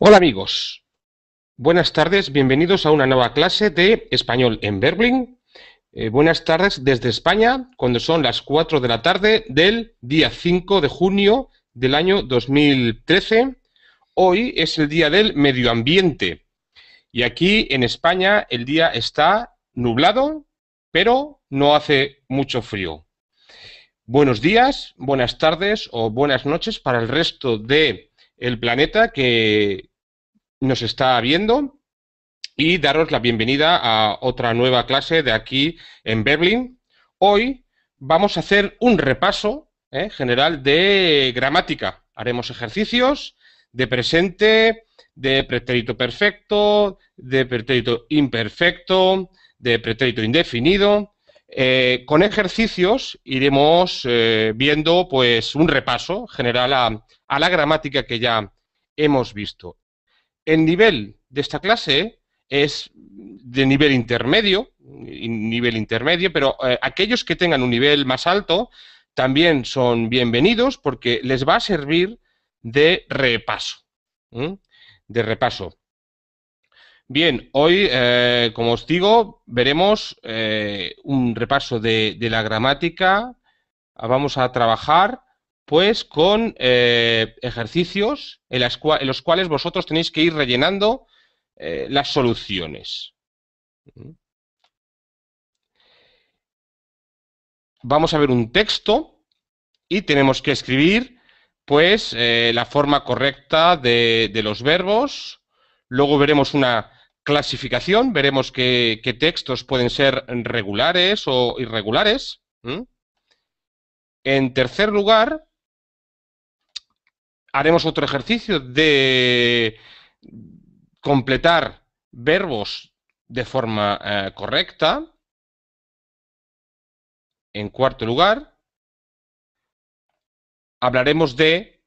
Hola amigos, buenas tardes, bienvenidos a una nueva clase de español en Berlín eh, buenas tardes desde España, cuando son las 4 de la tarde del día 5 de junio del año 2013. Hoy es el Día del Medio Ambiente. Y aquí en España el día está nublado, pero no hace mucho frío. Buenos días, buenas tardes o buenas noches para el resto de planeta que nos está viendo y daros la bienvenida a otra nueva clase de aquí en Berlín. Hoy vamos a hacer un repaso eh, general de gramática. Haremos ejercicios de presente, de pretérito perfecto, de pretérito imperfecto, de pretérito indefinido. Eh, con ejercicios iremos eh, viendo pues un repaso general a, a la gramática que ya hemos visto. El nivel de esta clase es de nivel intermedio, nivel intermedio, pero eh, aquellos que tengan un nivel más alto también son bienvenidos porque les va a servir de repaso. De repaso. Bien, hoy, eh, como os digo, veremos eh, un repaso de, de, la gramática. Ah, vamos a trabajar pues con ejercicios en los cuales vosotros tenéis que ir rellenando eh, las soluciones. ¿Mm? Vamos a ver un texto y tenemos que escribir pues eh, la forma correcta de, los verbos. Luego veremos una clasificación, veremos qué, textos pueden ser regulares o irregulares. En tercer lugar, haremos otro ejercicio de completar verbos de forma eh, correcta. En cuarto lugar, hablaremos de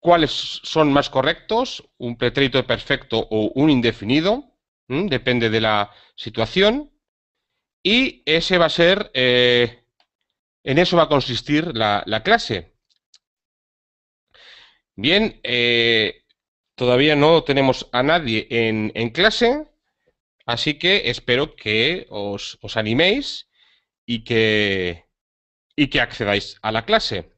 cuáles son más correctos, un pretérito perfecto o un indefinido, depende de la situación. Y ese va a ser, eh, en eso va a consistir la, clase. Bien, eh, Todavía no tenemos a nadie en, clase, así que espero que os, animéis y que, que accedáis a la clase.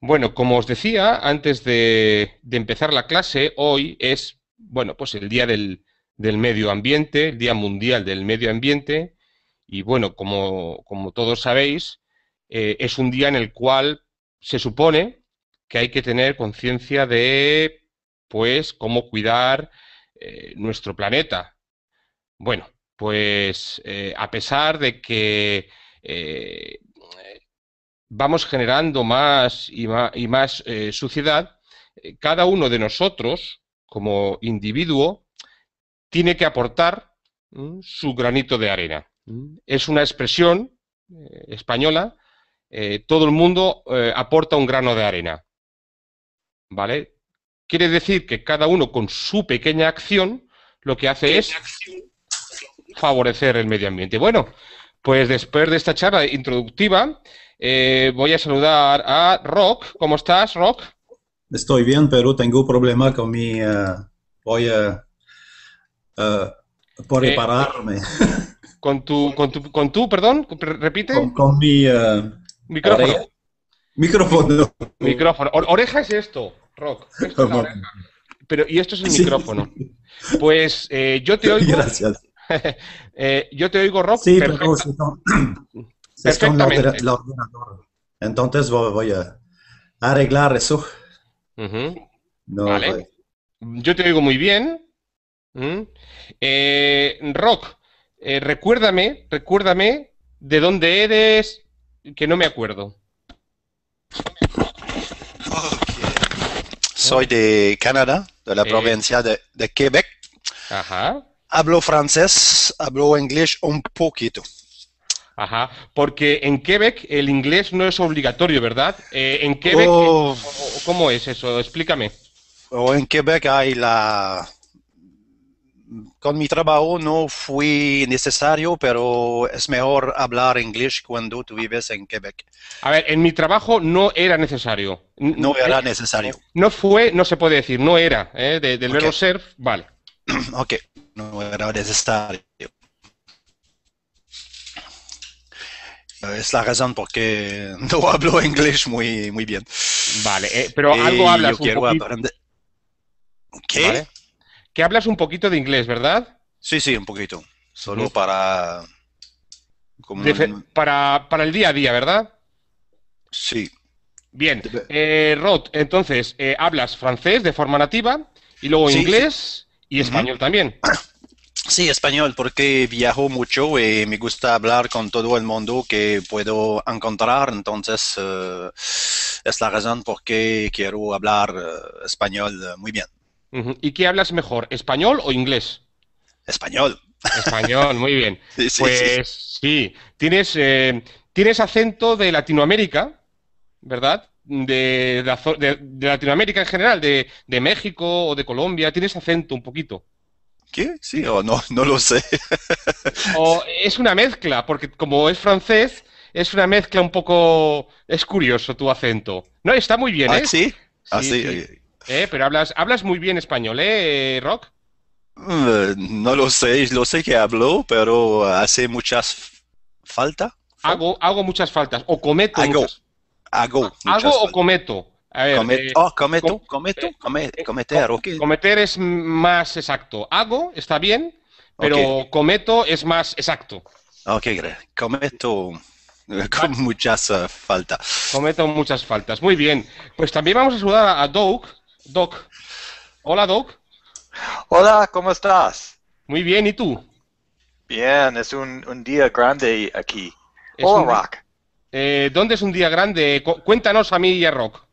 Bueno, como os decía, antes de, empezar la clase, hoy es, bueno, pues el Día del, Medio Ambiente, el Día Mundial del Medio Ambiente, y bueno, como, todos sabéis, eh, es un día en el cual se supone que hay que tener conciencia de pues cómo cuidar eh, nuestro planeta. Bueno, pues eh, a pesar de que eh, vamos generando más y más, suciedad, cada uno de nosotros, como individuo, tiene que aportar su granito de arena. Mm. Es una expresión española, todo el mundo aporta un grano de arena. ¿Vale? Quiere decir que cada uno con su pequeña acción lo que hace es favorecer el medio ambiente. Bueno, pues después de esta charla introductiva, eh, voy a saludar a Rock. ¿Cómo estás, Rock? Estoy bien, pero tengo un problema con mi... Eh, voy a... Eh, por repararme. con, tu, con, tu, con tu, perdón, repite. Con, mi... Micrófono. Micrófono. Micrófono. Oreja es esto, Rock. Pero, y esto es el micrófono. Pues eh, yo te oigo. Gracias. Eh, yo te oigo, Rock. Sí, pero ordenador. Entonces voy a arreglar eso. vale. Yo te oigo muy bien. Mm. Eh, Rock, recuérdame, recuérdame de dónde eres, que no me acuerdo. Okay. Soy de Canadá, de la provincia de, Quebec. Hablo francés, hablo inglés un poquito. Ajá, porque en Quebec el inglés no es obligatorio, ¿verdad? Eh, en Quebec, oh. ¿cómo es eso? Explícame. Oh, en Quebec hay la con mi trabajo no fue necesario, pero es mejor hablar inglés cuando tú vives en Quebec. A ver, en mi trabajo no era necesario. No, era eh, necesario. No fue, no se puede decir, no era. Eh, del verbo ser, vale. ok, no era necesario. Es la razón por que no hablo inglés muy, muy bien. Vale, eh, pero algo hablas un ¿Qué? que hablas un poquito de inglés, ¿verdad? Sí, sí, un poquito. Solo para... para... el día a día, ¿verdad? Sí. Bien. Eh, Rod, entonces, eh, hablas francés de forma nativa y luego inglés y español también. Sí, español, porque viajo mucho y eh, me gusta hablar con todo el mundo que puedo encontrar, entonces es la razón por qué quiero hablar español muy bien. ¿Y qué hablas mejor, español o inglés? Español. Español, muy bien. pues sí, Tienes, eh, tienes acento de Latinoamérica, ¿verdad? De, Latinoamérica en general, de, México o de Colombia, tienes acento un poquito. ¿Qué? Sí, o no, no lo sé. o es una mezcla, porque como es francés, es una mezcla un poco... Es curioso tu acento. No, está muy bien, ah, ¿eh? Ah, sí. sí. Eh, pero hablas, hablas muy bien español, ¿eh, Rock? Eh, no lo sé, lo sé que hablo, pero hace muchas falta. Hago, hago muchas faltas, o cometo. Hago, hago, ah, hago o cometo. A ver, eh, oh, cometo, cometo, cometer, Cometer es más exacto. Hago está bien, pero cometo es más exacto. Ok, cometo con muchas faltas. Cometo muchas faltas. Muy bien. Pues también vamos a ayudar a Doug, Doc. Hola, Doc. Hola, ¿cómo estás? Muy bien, ¿y tú? Bien, es un, día grande aquí. Hola, Rock. Eh, ¿Dónde es un día grande? cuéntanos a mí y a Rock.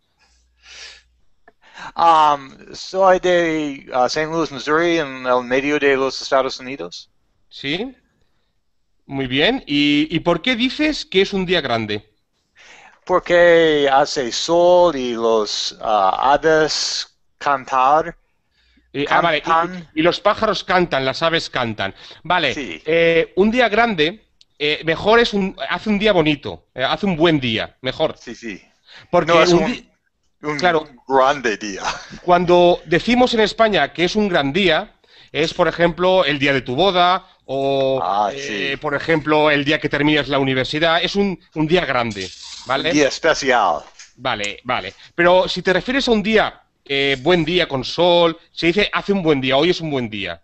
Um, soy de uh, St. Louis, Missouri, en el medio de los Estados Unidos. Sí. Muy bien. ¿Y por qué dices que es un día grande? porque hace sol y los ah, hadas aves cantar. Y, ah, y, los pájaros cantan, las aves cantan. Vale, eh, un día grande, eh, mejor es un, hace un día bonito, eh, hace un buen día, mejor. Sí, sí. Porque no, es un, un, grande día. Cuando decimos en España que es un gran día, es por ejemplo el día de tu boda o ah, por ejemplo el día que terminas la universidad, es un, un día grande. ¿Vale? día especial. Vale, vale. Pero si te refieres a un día, eh, buen día con sol, se dice hace un buen día, hoy es un buen día.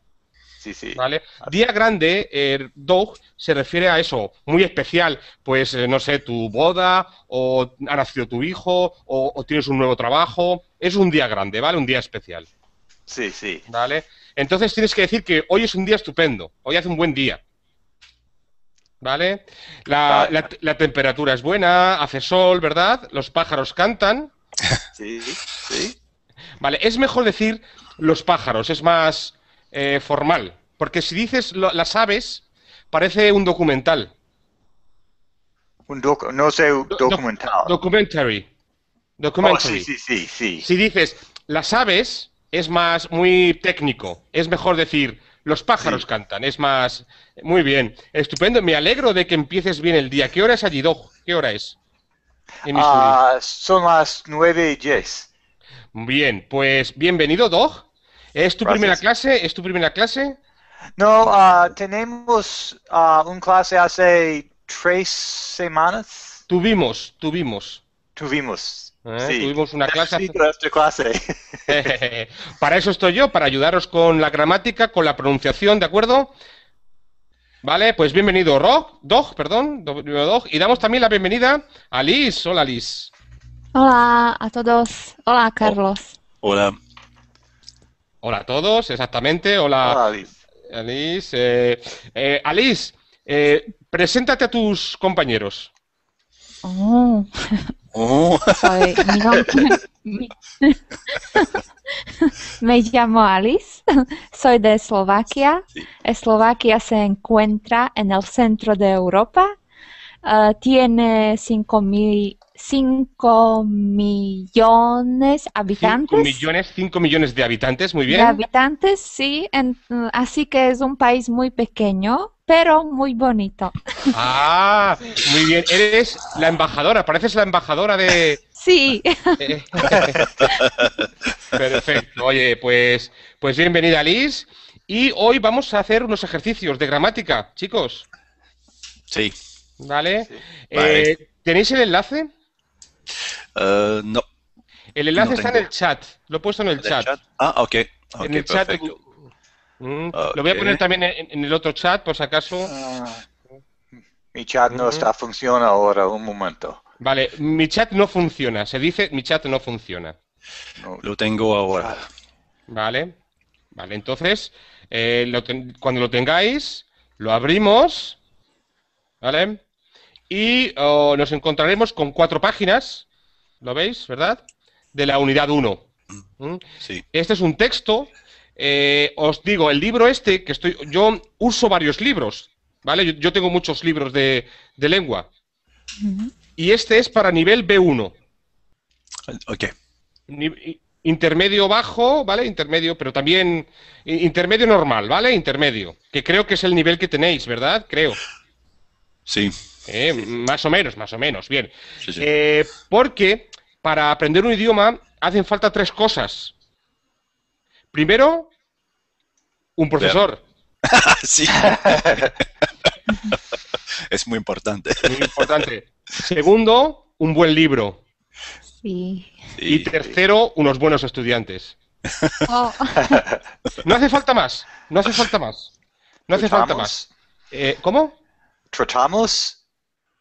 Sí, sí. ¿Vale? Día grande, eh, dog, se refiere a eso, muy especial, pues eh, no sé, tu boda, o ha nacido tu hijo, o, tienes un nuevo trabajo, es un día grande, ¿vale? Un día especial. Sí, sí. ¿Vale? Entonces tienes que decir que hoy es un día estupendo, hoy hace un buen día. ¿vale? La, temperatura es buena, hace sol, ¿verdad? Los pájaros cantan. Sí, sí. Vale, es mejor decir los pájaros, es más eh, formal, porque si dices las aves, parece un documental. no sé, documental. documentary. Documentary. Oh, sí, sí, sí, sí. Si dices las aves, es más muy técnico. Es mejor decir los pájaros cantan, es más. Muy bien, estupendo. Me alegro de que empieces bien el día. ¿Qué hora es allí, Dog? ¿Qué hora es? Ah, son las 9 y 10. Bien, pues bienvenido, Dog. ¿Es tu primera clase? ¿Es tu primera clase? No, ah, tenemos una ah, un clase hace tres semanas. Tuvimos, tuvimos. Tuvimos, ¿Eh? Tuvimos una clase. para eso estoy yo, para ayudaros con la gramática, con la pronunciación, ¿de acuerdo? Vale, pues bienvenido, Rock, Dog, perdón, Dog, y damos también la bienvenida a Liz. Hola, Liz. Hola a todos. Hola, Carlos. Hola. Hola a todos, exactamente. Hola, Hola Liz. Alice, eh, eh, eh, preséntate a tus compañeros. Oh. me llamo Alice, soy de Eslovaquia. Eslovaquia se encuentra en el centro de Europa. Ah, tiene 5 mil de millones habitantes. 5 millones, 5 millones de habitantes, muy bien. De habitantes, sí. así que es un país muy pequeño pero muy bonito. Ah, muy bien. Eres la embajadora, pareces la embajadora de... Sí. Eh, perfecto. Oye, pues, pues bienvenida Liz. Y hoy vamos a hacer unos ejercicios de gramática, chicos. Sí. Vale. Eh, ¿Tenéis el enlace? Eh, no. El enlace está en el chat. Lo he puesto en el, chat? Ah, ok. en el chat Mm, lo voy a poner también en, el otro chat, por si acaso. Ah, mi chat no está funciona ahora, un momento. Vale, mi chat no funciona. Se dice mi chat no funciona. lo tengo ahora. Vale, vale. Entonces, eh, cuando lo tengáis, lo abrimos. ¿Vale? Y nos encontraremos con cuatro páginas. ¿Lo veis, verdad? De la unidad 1. Mm, ¿Mm? Sí. Este es un texto eh, os digo, el libro este, que estoy. Yo uso varios libros, ¿vale? Yo, tengo muchos libros de, lengua. Y este es para nivel B1. Ok. intermedio bajo, ¿vale? Intermedio, pero también. Intermedio normal, ¿vale? Intermedio. Que creo que es el nivel que tenéis, ¿verdad? Creo. Sí. Eh, más o menos, más o menos. Bien. Eh, porque para aprender un idioma hacen falta tres cosas. Primero, un profesor. sí. es muy importante. Muy importante. Segundo, un buen libro. Sí. Y tercero, unos buenos estudiantes. Oh. No hace falta más. No hace falta más. No hace falta más. Eh, ¿Cómo? ¿Tratamos?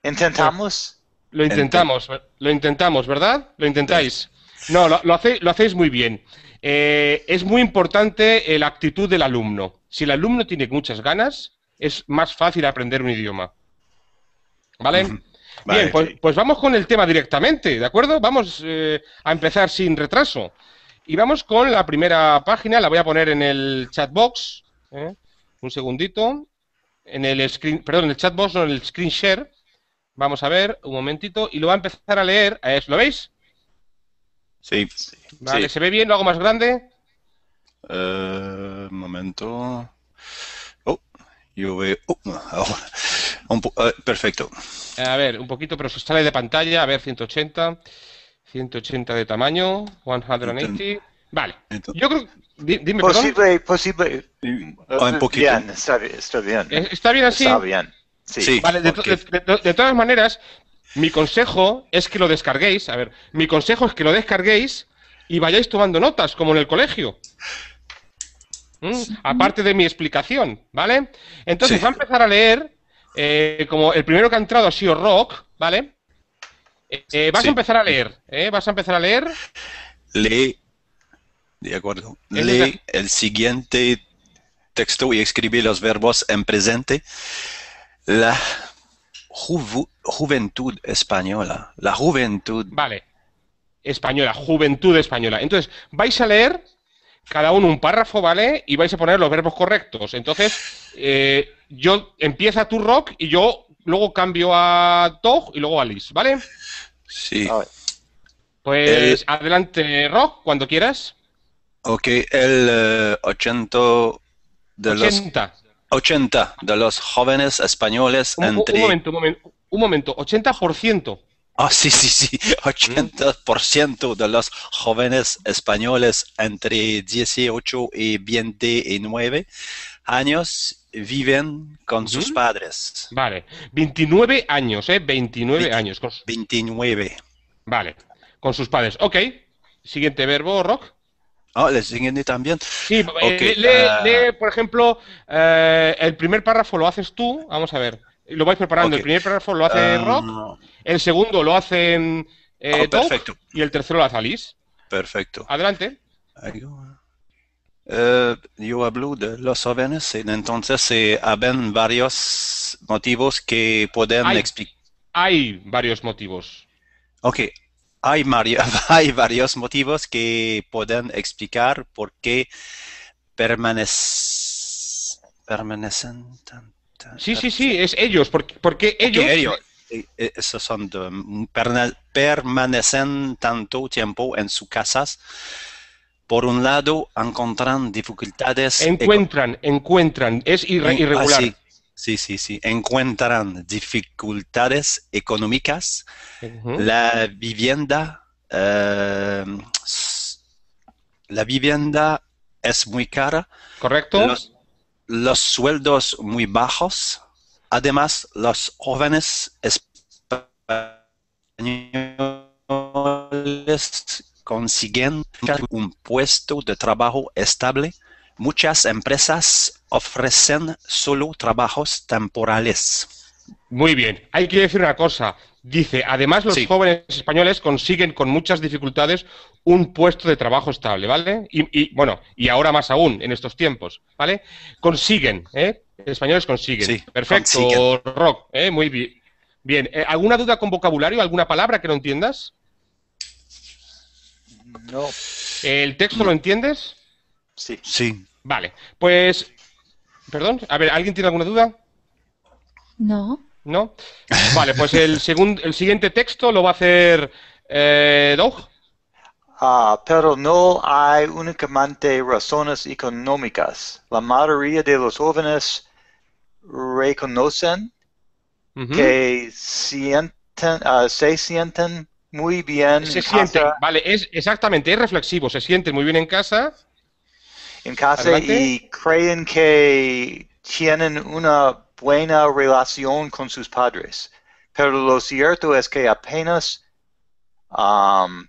¿Intentamos? Lo intentamos, lo intentamos, ¿verdad? Lo intentáis. No, lo, lo hacéis muy bien. Eh, es muy importante eh, la actitud del alumno. Si el alumno tiene muchas ganas, es más fácil aprender un idioma. ¿Vale? Bien, pues, pues, vamos con el tema directamente, ¿de acuerdo? Vamos eh, a empezar sin retraso. Y vamos con la primera página, la voy a poner en el chat box. Un segundito. En el screen, perdón, en el chat box, no en el screen share. Vamos a ver, un momentito, y lo va a empezar a leer. ¿Lo veis? Sí. sí. Vale, ¿se ve bien? ¿Lo hago más grande? Uh, momento. Oh, yo veo. Oh, eh, perfecto. A ver, un poquito, pero se sale de pantalla. A ver, 180. 180 de tamaño. 180. vale. yo creo. Dime, posible, posible. Ah, un poquito. Bien, está, bien. ¿Está bien así? Está bien. Sí. vale, de todas maneras, mi consejo es que lo descarguéis. A ver, mi consejo es que lo descarguéis y vayáis tomando notas, como en el colegio. ¿Mm? Aparte de mi explicación, ¿vale? Entonces va a empezar a leer, eh, como el primero que ha entrado ha sido Rock, ¿vale? Eh, eh, vas a empezar a leer, ¿eh? Vas a empezar a leer. Lee, de acuerdo. Lee el siguiente texto y escribe los verbos en presente. La Juventud Española, la juventud. Vale, española, juventud española. Entonces, vais a leer cada uno un párrafo, ¿vale? Y vais a poner los verbos correctos. Entonces, eh, yo empieza tu rock y yo luego cambio a Tog y luego a Liz, ¿vale? Sí. Pues eh, adelante, Rock, cuando quieras. Ok, el 80 eh, de los de los jóvenes españoles entre... Un momento, un momento, un momento, 80%. Ah, sí, sí, sí, 80% de los jóvenes españoles entre 18 y 29 años viven con sus padres. Vale, 29 años, ¿eh? 29 años. Con... 29. Vale, con sus padres. Ok, siguiente verbo, Rock. Ah, el siguiente también. Sí, eh, lee, ah. por ejemplo, eh, el primer párrafo lo haces tú, vamos a ver lo vais preparando. El primer párrafo lo hace em, Rock, el segundo lo hace em, eh, ah, perfecto. y el tercero lo hace Alice. Perfecto. Adelante. yo hablo de los jóvenes, entonces eh, haben varios motivos que pueden explicar. Hay varios motivos. Ok, hay, hay varios motivos que pueden explicar por qué permanecen tanto Sí, sí, sí, es ellos, porque, porque ellos... ellos eh, eh, esos son permanecen tanto tiempo en sus casas. Por un lado, encuentran dificultades. Encuentran, encuentran, es ah, irregular. sí, sí, sí, Encuentran dificultades económicas. La vivienda. Eh, la vivienda es muy cara. Correcto los sueldos muy bajos. Además, los jóvenes españoles consiguen un puesto de trabajo estable. Muchas empresas ofrecen solo trabajos temporales. Muy bien, hay que decir una cosa, Dice, además los jóvenes españoles consiguen con muchas dificultades un puesto de trabajo estable, ¿vale? Y, bueno, y ahora más aún, en estos tiempos, ¿vale? Consiguen, ¿eh? Españoles consiguen. Sí, Perfecto, Rock, ¿eh? Muy bien. Bien, eh, ¿alguna duda con vocabulario? ¿Alguna palabra que no entiendas? No. ¿El texto lo entiendes? Sí. Sí. Vale, pues... Perdón, a ver, ¿alguien tiene alguna duda? No. ¿No? Vale, pues el, segundo, el siguiente texto lo va a hacer eh, Doug. Ah, pero no hay únicamente razones económicas. La mayoría de los jóvenes reconocen que sienten, ah, se sienten muy bien en casa. Vale, exactamente, es reflexivo. Se sienten muy bien en casa. En casa y creen que tienen una buena relación con sus padres. Pero lo cierto es que apenas, um,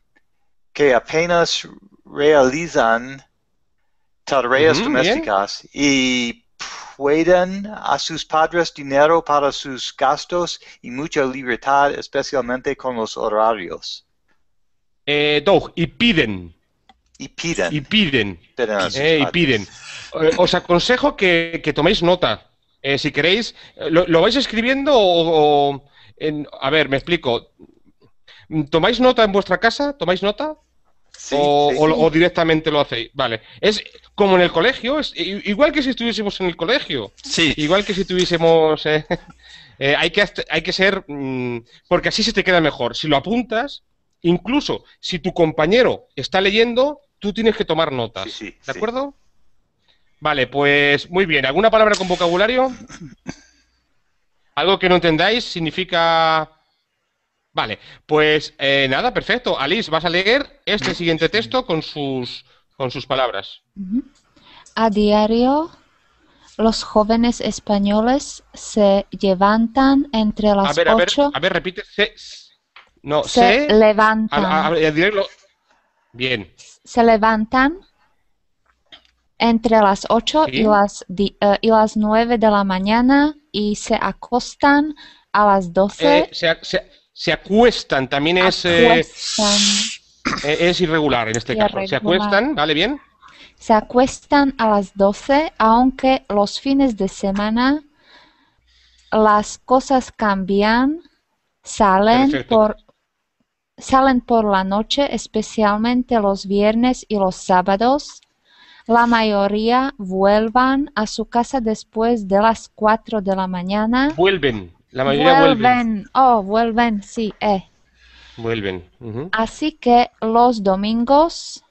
que apenas realizan tareas mm-hmm, domésticas y pueden a sus padres dinero para sus gastos y mucha libertad, especialmente con los horarios. Eh, y piden. Y piden. Y piden. Eh, y piden. Eh, os aconsejo que toméis nota eh, si queréis, eh, ¿lo, vais escribiendo o...? en, a ver, me explico. ¿Tomáis nota en vuestra casa? ¿Tomáis nota? o, directamente lo hacéis. Vale. Es como en el colegio, es, igual que si estuviésemos en el colegio. Sí. Igual que si estuviésemos. Eh, hay, que, hay que ser. Mm, porque así se te queda mejor. Si lo apuntas, incluso si tu compañero está leyendo, tú tienes que tomar notas. ¿De acuerdo? Vale, pues muy bien. ¿Alguna palabra con vocabulario? ¿Algo que no entendáis significa... Vale, pues eh, nada, perfecto. Alice, vas a leer este siguiente texto con sus, con sus palabras. A diario, los jóvenes españoles se levantan entre las a ver, A ver, repite. Se, no, levantan. bien. Se levantan entre las 8 y, las eh, las 9 de la mañana y se acostan a las 12. Eh, se, acuestan, también es, eh, es irregular en este caso. Se acuestan, ¿vale bien? Se acuestan a las 12, aunque los fines de semana las cosas cambian, salen por, salen por la noche, especialmente los viernes y los sábados la mayoría vuelvan a su casa después de las 4 de la mañana. Vuelven, la mayoría vuelven. Vuelven, oh, vuelven, sí, eh. Vuelven. Así que los domingos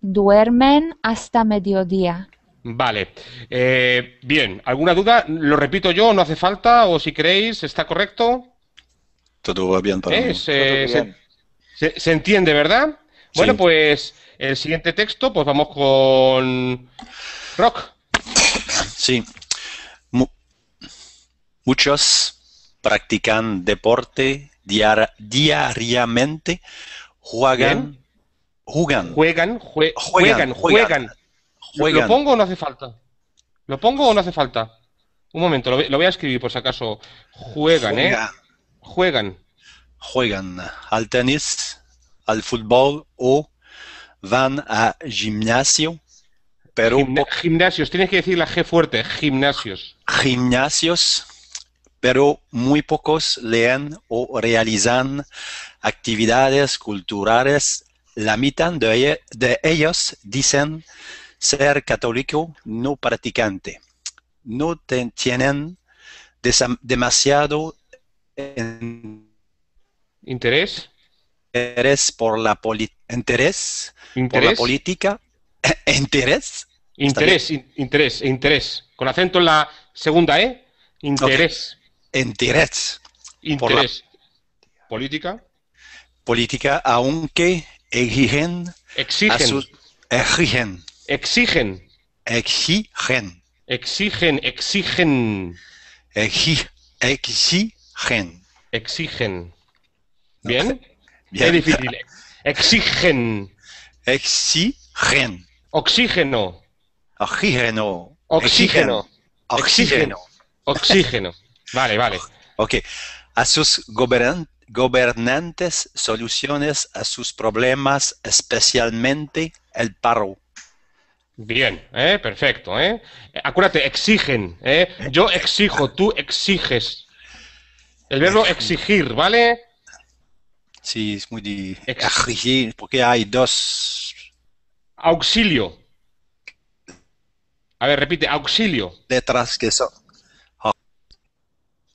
duermen hasta mediodía. Vale. Eh, bien, ¿alguna duda? ¿Lo repito yo? ¿No hace falta? ¿O si queréis, está correcto? Todo va bien para eh, se entiende, ¿verdad? Bueno, pues el siguiente texto, pues vamos con Rock. Sí. muchos practican deporte diariamente, juegan, juegan, juegan, juegan, juegan, juegan. ¿Lo pongo o no hace falta? ¿Lo pongo o no hace falta? Un momento, lo, voy a escribir por si acaso. Juegan, ¿eh? Juegan. Juegan al tenis, al fútbol o van a gimnasio. Pero gimnasios, tienes que decir la G fuerte, gimnasios. Gimnasios, pero muy pocos leen o realizan actividades culturales. La mitad de, ellos dicen ser católico no practicante. No tienen demasiado interés interés por la política. ¿Interés? ¿Interés? ¿Por la política? ¿Interés? Interés, interés, e interés. Con acento en la segunda E. Interés. Interés. Interés. Política. Política, aunque exigen. Exigen. Exigen. Exigen. Exigen. Exigen, exigen. exigen. Exigen. ¿Bien? Bien. Es difícil. Eh. Exigen. Exigen. Oxígeno. Oxígeno. Oxígeno. Oxígeno. Oxígeno. Vale, vale. Ok. A sus gobernantes soluciones a sus problemas, especialmente el paro. Bien, ¿eh? perfecto. Eh. Acuérdate, exigen. ¿eh? Yo exijo, tú exiges. El verbo exigir, ¿vale? Sí, es muy difícil. Ah, porque hay dos. Auxilio. A ver, repite, auxilio. Detrás que son.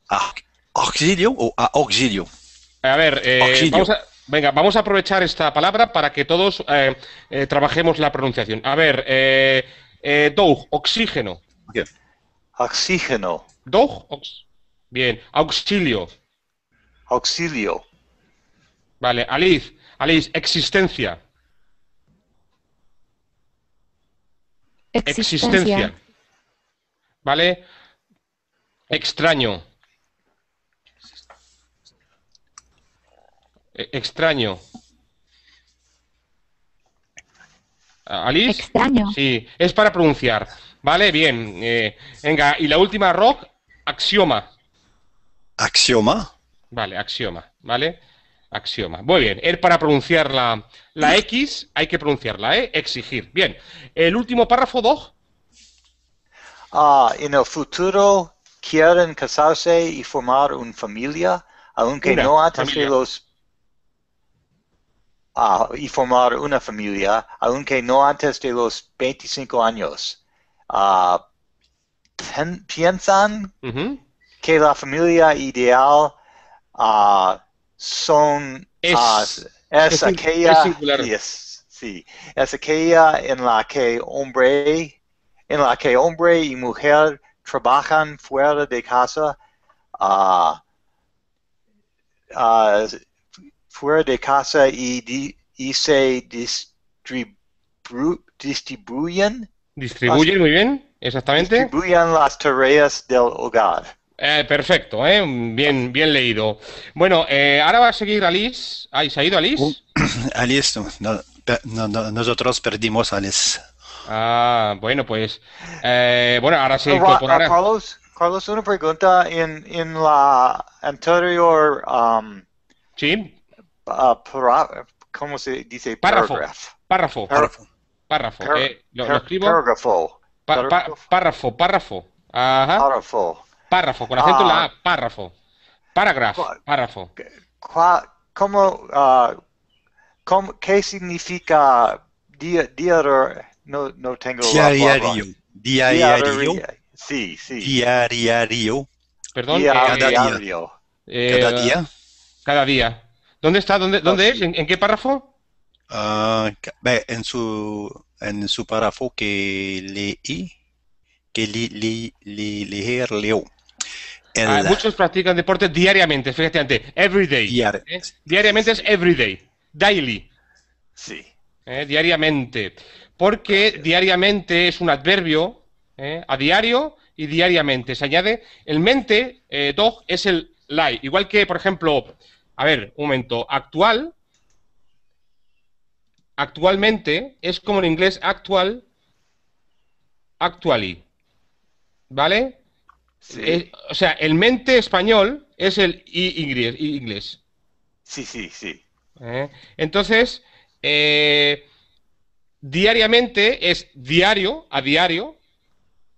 Ah, ¿Auxilio o ah, auxilio? A ver, eh, Vamos a, venga, vamos a aprovechar esta palabra para que todos eh, eh, trabajemos la pronunciación. A ver, do, oxígeno. Oxígeno. Do. bien. Auxilio. Auxilio. Vale, Alice, Alice, existencia. Existencia. ¿Vale? Extraño. E, extraño. ¿Alice? Extraño. Sí, es para pronunciar. Vale, bien. Eh, venga, y la última, Rock, axioma. Axioma. Vale, axioma. Vale. Axioma. Muy bien. él para pronunciar la, la X, hay que pronunciarla, ¿eh? Exigir. Bien. El último párrafo, Dog. Ah, en el futuro quieren casarse y formar una familia, aunque no antes de los ah, y formar una familia, aunque no antes de los 25 años. Ah, piensan que la familia ideal son es, ah, es, aquella sí, aquella en la que hombre en la que hombre y mujer trabajan fuera de casa ah, ah, fuera de casa y, se distribuyen distribuyen muy bien exactamente distribuyen las tareas del hogar eh, perfecto, eh, bien, bien leído. Bueno, eh, ahora va a seguir Alice. se ha ido Alice? Alice, no, nosotros perdimos a Alice. Ah, bueno, pues. bueno, ahora sí. Uh, uh, Carlos, Carlos, una pregunta. En, la anterior. Um, sí. Uh, ¿Cómo se dice? Párrafo. Párrafo. Párrafo. Párrafo. Párrafo. Párrafo. Párrafo. Párrafo. Párrafo, con acento en la A, ah. párrafo. Paragraph, párrafo. ¿Cómo, uh, cómo, ¿Qué significa di, diario? No, no tengo diario, diario. Diario. Sí, sí. Diario. Perdón, eh, cada día. Eh, cada día. Cada día. ¿Dónde está? ¿Dónde, ah, dónde es? ¿En, qué párrafo? Uh, en su en su párrafo que leí, que lee lee le, leer leo. Ah, muchos practican deporte diariamente, fíjate everyday. ¿eh? Diariamente es everyday, daily. Sí. ¿eh? Diariamente. Porque diariamente es un adverbio, ¿eh? a diario y diariamente. Se añade, el mente, dog, es el lie. Igual que, por ejemplo, a ver, un momento, actual, actualmente es como en inglés actual, actually. ¿Vale? Eh, o sea, el mente español es el inglés. Sí, sí, sí. Eh, entonces, eh, diariamente es diario, a diario,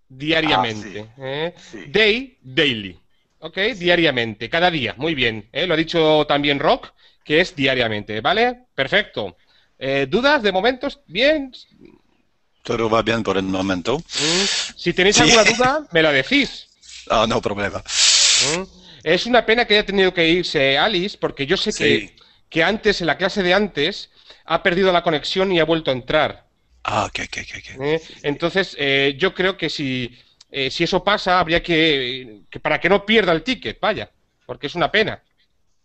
diariamente. Ah, day, daily. ¿Ok? Diariamente, cada día. Muy bien. Lo ha dicho también Rock, que es diariamente. ¿Vale? Perfecto. ¿Dudas de momentos? Bien. Todo va bien por el momento. Mm, si tenéis alguna duda, me la decís. Ah, no problema. ¿Mm? Es una pena que haya tenido que irse Alice, porque yo sé que, que, antes, en la clase de antes, ha perdido la conexión y ha vuelto a entrar. Ah, ok, ¿Eh? Entonces, eh, yo creo que si, eh, eso pasa, habría que, para que no pierda el ticket, vaya, porque es una pena.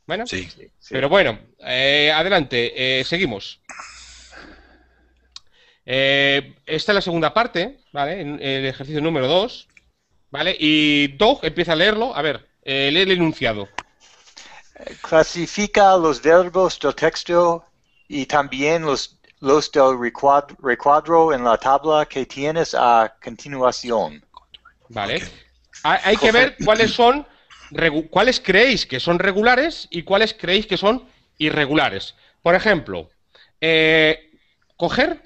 Bueno, sí, pero bueno, adelante, seguimos. esta es la segunda parte, ¿vale? El ejercicio número 2. ¿Vale? Y Doug empieza a leerlo. A ver, eh, lee el enunciado. Clasifica los verbos del texto y también los, los del recuadro, en la tabla que tienes a continuación. Vale. Hay que ver cuáles son, cuáles creéis que son regulares y cuáles creéis que son irregulares. Por ejemplo, eh, coger,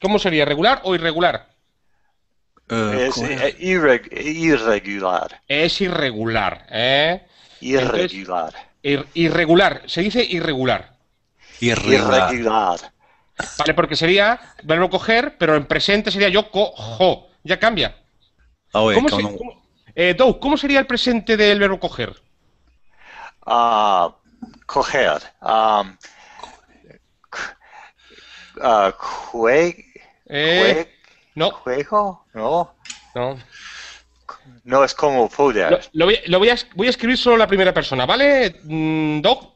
¿cómo sería? ¿Regular o irregular? Eh, es, eh, irregular. Es irregular, ¿eh? Irregular. irregular, se dice irregular. Irregular. Vale, porque sería verbo coger, pero en presente sería yo cojo. Ya cambia. Ah, eh, ¿Cómo, sería el presente del verbo coger? Ah, coger. Ah, no. No. es como Lo, voy, a, escribir solo la primera persona, ¿vale, mm, Doc?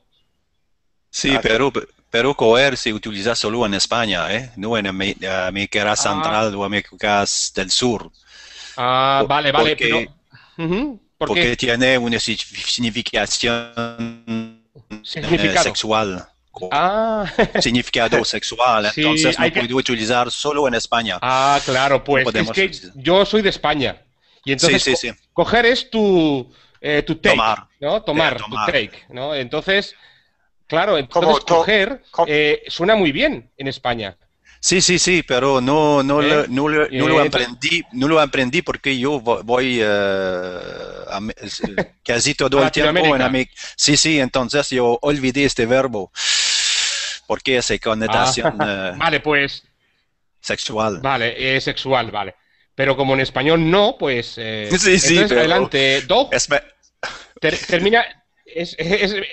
Sí, pero, ah, pero coer se utiliza solo en España, ¿eh? No en América ah. Central o América del Sur. Ah, vale, vale, pero... porque tiene una significación eh, sexual ah. significado sexual. Entonces no puedo utilizar solo en España. Ah, claro, pues yo soy de España. Y entonces coger es tu, eh, tu take, tomar, ¿no? Eh, tomar, tu take, ¿no? Entonces, claro, entonces coger eh, suena muy bien en España. Sí, sí, sí, pero no, no, lo, eh, no, lo, aprendí, no lo aprendí eh, porque yo voy casi eh, todo el tiempo en América. Sí, sí, entonces yo olvidé este verbo porque esa connotación. Ah, vale, pues. Sexual. Vale, es sexual, vale. Pero como en español no, pues. sí, sí, adelante, do termina.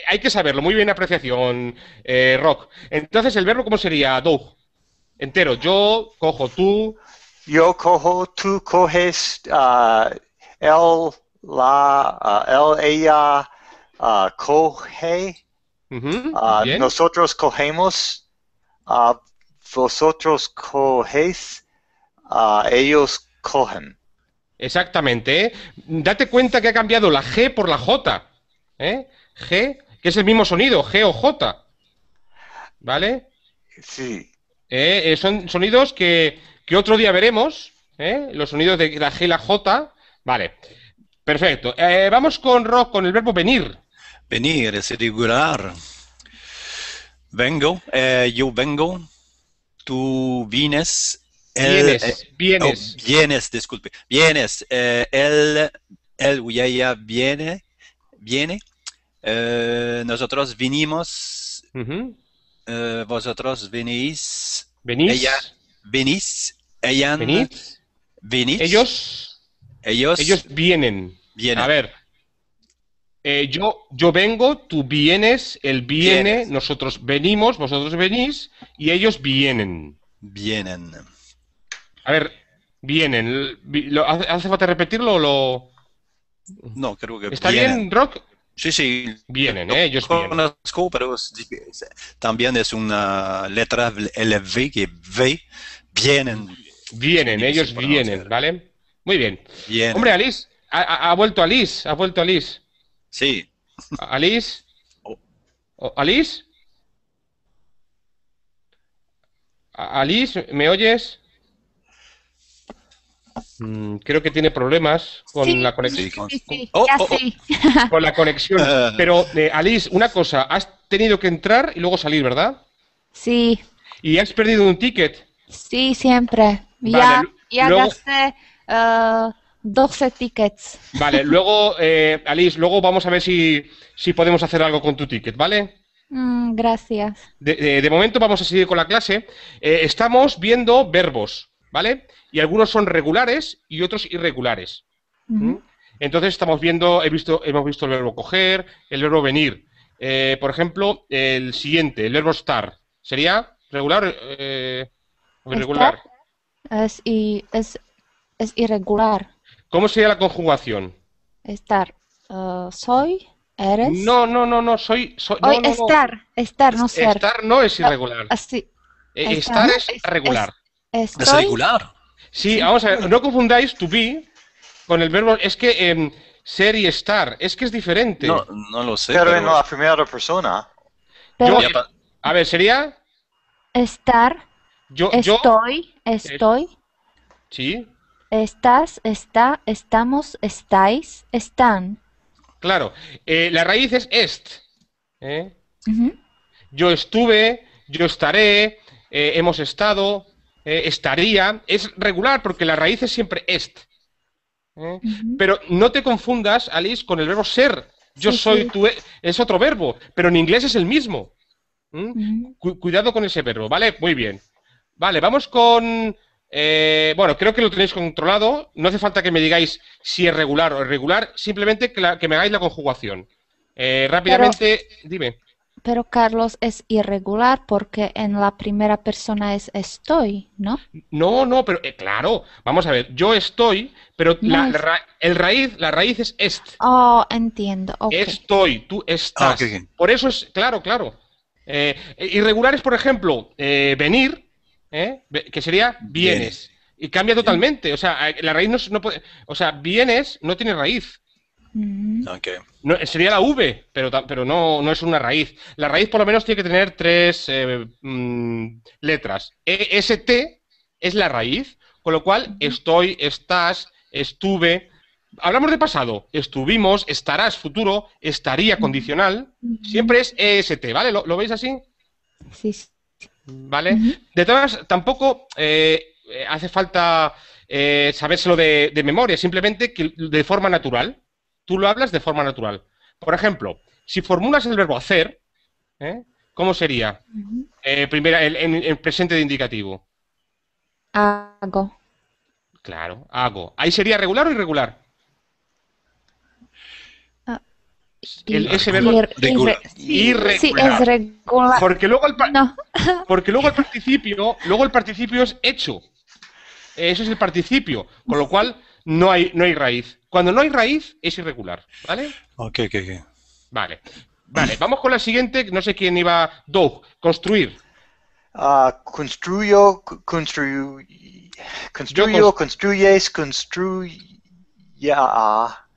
hay que saberlo, muy bien apreciación, Rock. Entonces, ¿el verbo cómo sería, do Entero. Yo cojo tú. Yo cojo, tú coges, uh, él, la, ah, él, ella ah, coge. nosotros cogemos. vosotros cogéis. ellos cogen. Exactamente. ¿eh? Date cuenta que ha cambiado la G por la J. ¿eh? G, que es el mismo sonido, G o J. ¿Vale? Sí. ¿eh? Eh, son sonidos que, otro día veremos, ¿eh? los sonidos de la G la J. Vale, perfecto. vamos con rock, con el verbo venir. Venir es irregular. Vengo, yo vengo, tú vienes. vienes, vienes. Oh, vienes, disculpe. Vienes, él, él viene, viene. nosotros vinimos. Eh, vosotros venís. Venís. Ella, venís. venís. Ellos. Ellos. vienen. A ver. Eh, yo, yo vengo, tú vienes, él viene, nosotros venimos, vosotros venís y ellos vienen. Vienen. A ver, vienen. ¿Hace falta repetirlo o lo.? No, creo que. ¿Está bien, Rock? Sí, sí. Vienen, ¿eh? ellos conozco, pero también es una letra LV que V. Vienen. Vienen, ellos vienen, ¿vale? Muy bien. Hombre, Alice, ha, ha, vuelto Alice, ha vuelto Alice. Sí. ¿Alice? Oh. Oh, ¿Alice? ¿Alice, me oyes? Mm, creo que tiene problemas con la conexión. Sí, con, sí, oh, oh, oh. con la conexión. Ah. Pero, eh, Alice, una cosa, has tenido que entrar y luego salir, ¿verdad? Sí. ¿Y has perdido un ticket? Sí, siempre. ya, ya gasté 12 eh, tickets. Vale, luego, eh, Alice, luego vamos a ver si, si podemos hacer algo con tu ticket, ¿vale? Mm, gracias. De, momento vamos a seguir con la clase. estamos viendo verbos. ¿vale? Y algunos son regulares y otros irregulares. ¿Mm? Entonces estamos viendo, he visto, hemos visto el verbo coger, el verbo venir. Eh, por ejemplo, el siguiente, el verbo estar. ¿Sería regular eh, o irregular? es, irregular. ¿Cómo sería la conjugación? Estar. Eh, soy, eres. No, no, no, no, soy. estar, no. estar, no Estar no es irregular. Así. Ah, eh, estar, es regular. Es Sí, vamos a ver, no confundáis to be con el verbo, es que em, ser y estar, es que es diferente. No, lo sé. Pero, en la primera persona. a ver, sería... Estar, yo, estoy, estoy. Sí. Estás, está, estamos, estáis, están. Claro, eh, la raíz es est. ¿eh? Yo estuve, yo estaré, eh, hemos estado, eh, estaría, es regular porque la raíz es siempre est. ¿eh? Pero no te confundas, Alice, con el verbo ser. Yo soy tú, e, es otro verbo, pero en inglés es el mismo. cuidado con ese verbo, ¿vale? Muy bien. Vale, vamos con... Eh, bueno, creo que lo tenéis controlado. No hace falta que me digáis si es regular o irregular, simplemente que, me hagáis la conjugación. rápidamente, dime. Pero Carlos es irregular porque en la primera persona es estoy, ¿no? No, no, pero eh, claro, vamos a ver, yo estoy, pero la, el raíz, la raíz es est. Oh, entiendo. Estoy, tú estás. Ah, por eso es, claro, claro. Eh, eh irregular es, por ejemplo, eh, venir, que sería vienes. Y cambia totalmente. O sea, la raíz no, no O sea, vienes no tiene raíz sería la V, pero, no, no, es una raíz. La raíz por lo menos tiene que tener tres eh, mm, letras. EST es la raíz, con lo cual estoy, estás, estuve. Hablamos de pasado. Estuvimos, estarás, futuro, estaría, condicional. Siempre es EST, ¿vale? ¿Lo, veis así? Sí. ¿Vale? De todas tampoco eh, hace falta eh, sabérselo de, memoria, simplemente que, de forma natural tú lo hablas de forma natural. Por ejemplo, si formulas el verbo hacer, ¿eh? ¿cómo sería? eh, primera, el, presente de indicativo. Hago. Claro, hago. ¿Ahí sería regular o irregular? Ah, irregular. Sí, es regular. Porque luego el, porque luego el participio, luego el participio es hecho. Eso es el participio. Con lo cual, no hay, no hay raíz. Cuando no hay raíz, es irregular, ¿vale? Ok, ok, ok. Vale. Vale, vamos con la siguiente, no sé quién iba, Doug, construir. Ah, construyo, construyo, construyo, construyes, ya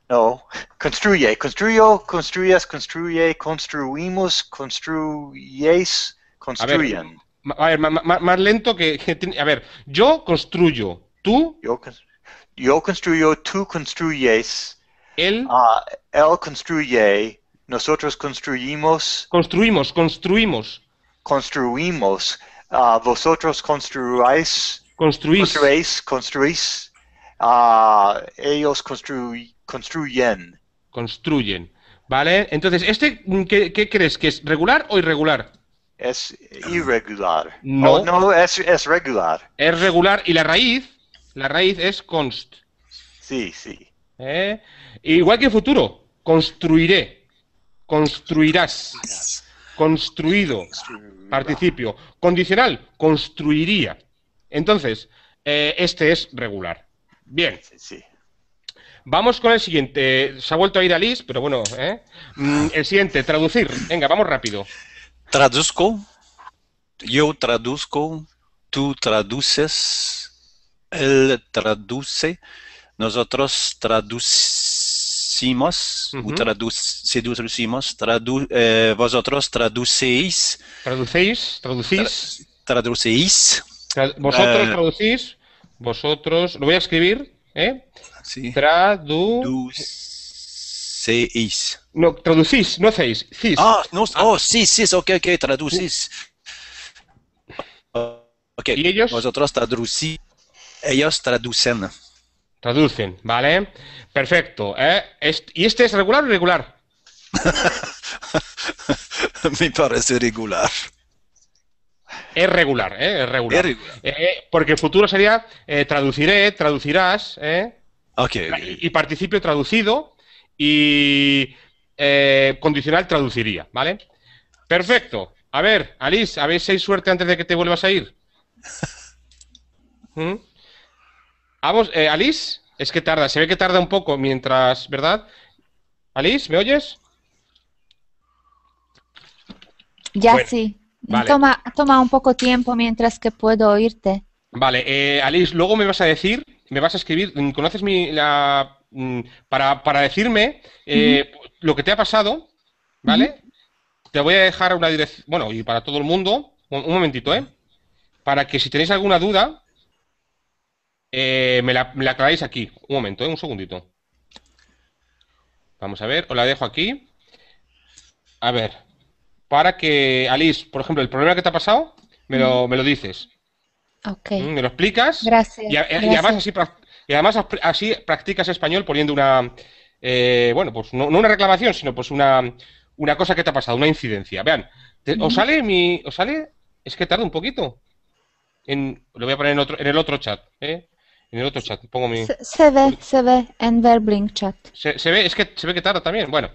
no, construye, construyo, construyas, construye, construimos, construyes, construyen. A ver, más, más, lento que, a ver, yo construyo, tú yo construyo, tú construyes, ah, él, construye, nosotros construimos. Construimos, construimos. Construimos. Ah, vosotros Construís. Construís, construís. Ah, ellos construyen. Construyen. ¿Vale? Entonces, ¿este qué, crees? ¿Que es regular o irregular? Es irregular. No. Oh, no, es regular. Es regular. ¿Y la raíz? La raíz es const. Sí, sí. ¿Eh? Igual que futuro, construiré, construirás, construido, participio. Condicional, construiría. Entonces, eh, este es regular. Bien. Sí, Vamos con el siguiente. Se ha vuelto a ir a Liz, pero bueno. ¿eh? Mm, el siguiente, traducir. Venga, vamos rápido. Traduzco. Yo traduzco. Tú traduces él traduce, nosotros traducimos, uh vosotros traducéis. Traducéis, traducís. vosotros eh. traducís, vosotros, lo voy a escribir, ¿eh? Sí. Traducéis. No, traducís, no hacéis, Sí. Ah, ah, oh, sí, sí, ok, ok, traducís. Ok, y ellos... vosotros traducís ellos traducen. Traducen, ¿vale? Perfecto. Eh. ¿Y este es regular o irregular? Me parece regular. Es regular, ¿eh? Es regular. Eh, eh, porque el futuro sería traduciré, traducirás, ¿eh? Okay, Y, participio traducido y condicional traduciría, ¿vale? Perfecto. A ver, Alice, ¿habéis seis suerte antes de que te vuelvas a ir? ¿Mm? Eh, Alice? Es que tarda, se ve que tarda un poco mientras, ¿verdad? Alice, ¿me oyes? Ya sí. Toma, toma un poco tiempo mientras que puedo oírte. Vale, eh, Alice, luego me vas a decir, me vas a escribir, mm, ¿conoces mi, la, mm, para, para decirme eh, lo que te ha pasado, ¿vale? Te voy a dejar una dirección, bueno, y para todo el mundo, un momentito, ¿eh? Para que si tenéis alguna duda, eh, me, la, me, aquí. Un momento, eh, un segundito. Vamos a ver, os la dejo aquí. A ver, para que, Alice, por ejemplo, el problema que te ha pasado, me lo, mm. me lo dices. Mm, me lo explicas. Gracias. Y, además, así, además así practicas español poniendo una, eh, bueno, pues no, una reclamación, sino pues una, una cosa que te ha pasado, una incidencia. Vean, ¿os sale mi, os sale? Es que tarda un poquito. En, lo voy a poner en, otro, en el otro chat, ¿eh? otro chat, Se, ve, se ve en Verblink chat. Se, ve, es que se ve que tarda también. Bueno,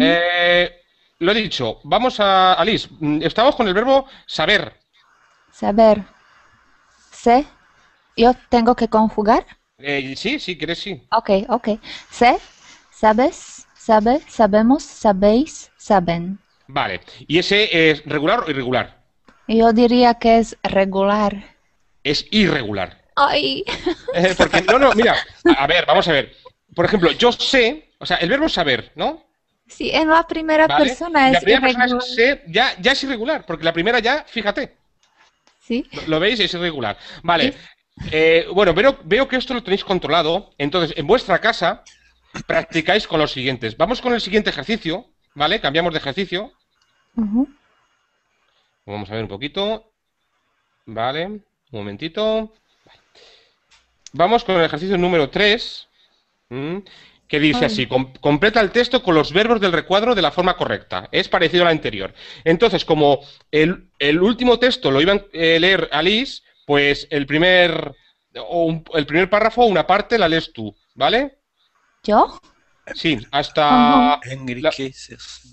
eh, Lo he dicho, vamos a... Alice, mm, estamos con el verbo saber. Saber. ¿Sé? ¿Yo tengo que conjugar? Eh, sí, sí, quieres sí. Ok, ok. ¿Sé? ¿Sabes? ¿Sabe? ¿Sabemos? ¿Sabéis? ¿Saben? Vale. ¿Y ese es regular o irregular? Yo diría que es regular. Es irregular. Ay. Eh, porque, no, no, mira, a ver, vamos a ver. Por ejemplo, yo sé, o sea, el verbo saber, ¿no? Sí, en la primera persona es la primera Persona ya, es irregular, porque la primera ya, fíjate. Sí. ¿Lo, veis? Es irregular. Vale. Eh, bueno, veo, veo que esto lo tenéis controlado. Entonces, en vuestra casa practicáis con los siguientes. Vamos con el siguiente ejercicio, ¿vale? Cambiamos de ejercicio. Vamos a ver un poquito. Vale, un momentito. Vamos con el ejercicio número 3, que dice así, completa el texto con los verbos del recuadro de la forma correcta. Es parecido a la anterior. Entonces, como el, último texto lo iban a eh, leer Alice, pues el primer, o el primer párrafo, una parte, la lees tú, ¿vale? ¿Yo? Sí, hasta...